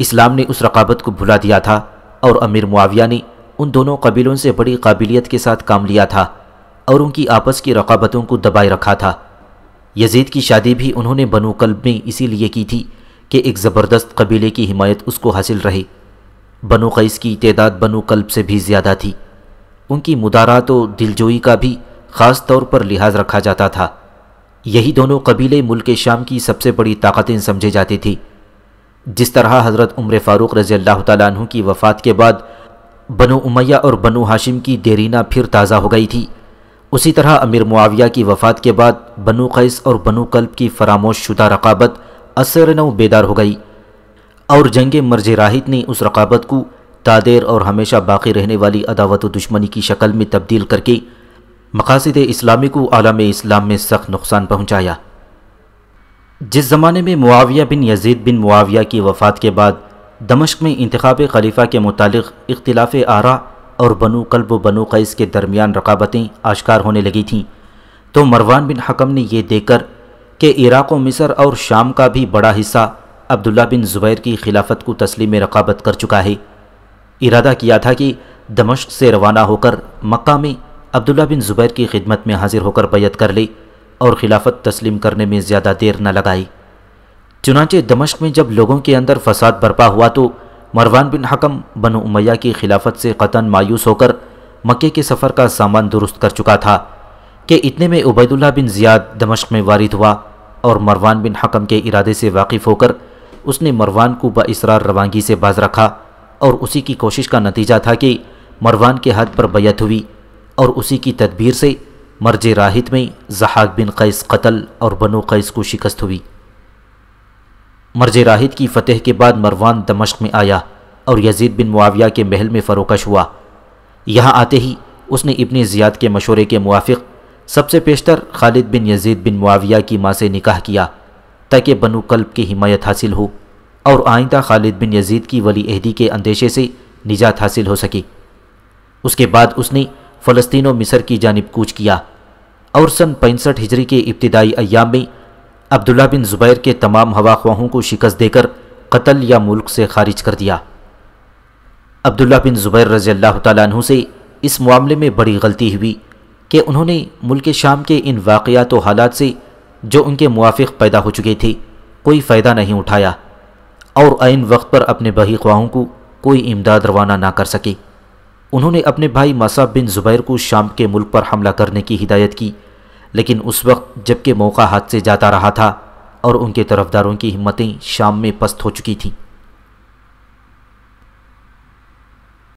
इस्लाम ने उस रकाबत को भुला दिया था और अमीर मुआविया ने उन दोनों कबीलों से बड़ी काबिलियत के साथ काम लिया था और उनकी आपस की रकाबतों को दबाए रखा था यजीद की शादी भी उन्होंने बनु कल्ब में इसीलिए की थी कि एक ज़बरदस्त कबीले की हिमायत उसको हासिल रहे बनु कैस की तदाद बनु कल्ब से भी ज़्यादा थी उनकी मुदारात तो दिलजोई का भी ख़ास तौर पर लिहाज रखा जाता था यही दोनों कबीले मुल्क शाम की सबसे बड़ी ताकतें समझे जाती थी जिस तरह हज़रत उम्र फ़ारूक रज़ी अल्लाह तु की वफ़ात के बाद बनो उमैया और बनो हाशिम की देरीना फिर ताज़ा हो गई थी उसी तरह अमीर मुआविया की वफ़ात के बाद बनो कैस और बनो कल्ब की फरामोश शुदा रकाबत असर नव बेदार हो गई और जंग मर्ज राहित ने उस रकाबत को तादेर और हमेशा बाकी रहने वाली अदावत दुश्मनी की शक्ल में तब्दील करके मकासद इस्लामी को आलम इस्लाम में सख्त नुकसान पहुँचाया जिस ज़माने में Muawiya bin Yazid bin Muawiya की वफ़ात के बाद दमश्क में इंतखब खलीफा के मुतालिक इख्तलाफ आरा और बनु कल्ब बनु कैस के दरमियान रकाबतें आश्कार होने लगी थीं तो मरवान बिन हकम ने यह देखकर कि इराक़ व मिसर और शाम का भी बड़ा हिस्सा अब्दुल्ला बिन ज़ुबैर की खिलाफत को तस्लीम रकाबत कर चुका है इरादा किया था कि दमश्क से रवाना होकर मक्का में अब्दुल्ला बिन ज़ुबैर की खिदमत में हाजिर होकर बैत कर ली और खिलाफत तस्लीम करने में ज़्यादा देर न लगाई चुनाचे दमश्क में जब लोगों के अंदर फसाद बर्पा हुआ तो मरवान बिन हकम बन उमैया की खिलाफत से कतन मायूस होकर मक्के के सफ़र का सामान दुरुस्त कर चुका था कि इतने में उबैदुल्ला बिन ज़ियाद दमश्क में वारिद हुआ और मरवान बिन हकम के इरादे से वाकिफ़ होकर उसने मरवान को बसरार रवानगी से बाज रखा और उसी की कोशिश का नतीजा था कि मरवान के हाथ पर बैत हुई और उसी की तदबीर से मर्ज राहित में जहाक बिन कैस कत्ल और बनो कैस को शिकस्त हुई मर्ज राहित की फ़तेह के बाद मरवान दमश्क में आया और यजीद बिन मुआविया के महल में फ़रोकश हुआ यहाँ आते ही उसने इब्ने ज़ियाद के मशोरे के मुआफ़ सबसे पेशतर Khalid bin Yazid bin Muawiya की माँ से निकाह किया ताकि बनु कल्ब की हिमायत हासिल हो और आइंदा खालिद बिन यजीद की वली अहदी के अंदेशे से निजात हासिल हो सकी उसके बाद उसने फ़लस्तीन और की जानब कूच किया और सन पैंसठ हिजरी के इब्तदाई अयाम में अब्दुल्ला बिन ज़ुबैर के तमाम हवा ख्वाहों को शिकस्त देकर कत्ल या मुल्क से खारिज कर दिया अब्दुल्ला बिन ज़ुबैर रज़ी अल्लाह तु से इस मामले में बड़ी गलती हुई कि उन्होंने मुल्क शाम के इन वाक़ात व हालात से जो उनके मुआफ़ पैदा हो चुके थे कोई फ़ायदा नहीं उठाया और आन वक्त पर अपने बही ख्वाहों को कोई इमदाद रवाना ना कर सके उन्होंने अपने भाई मसाब बिन ज़ुबैर को शाम के मुल्क पर हमला करने की हिदायत की लेकिन उस वक्त जबकि मौका हाथ से जाता रहा था और उनके तरफदारों की हिम्मतें शाम में पस्त हो चुकी थीं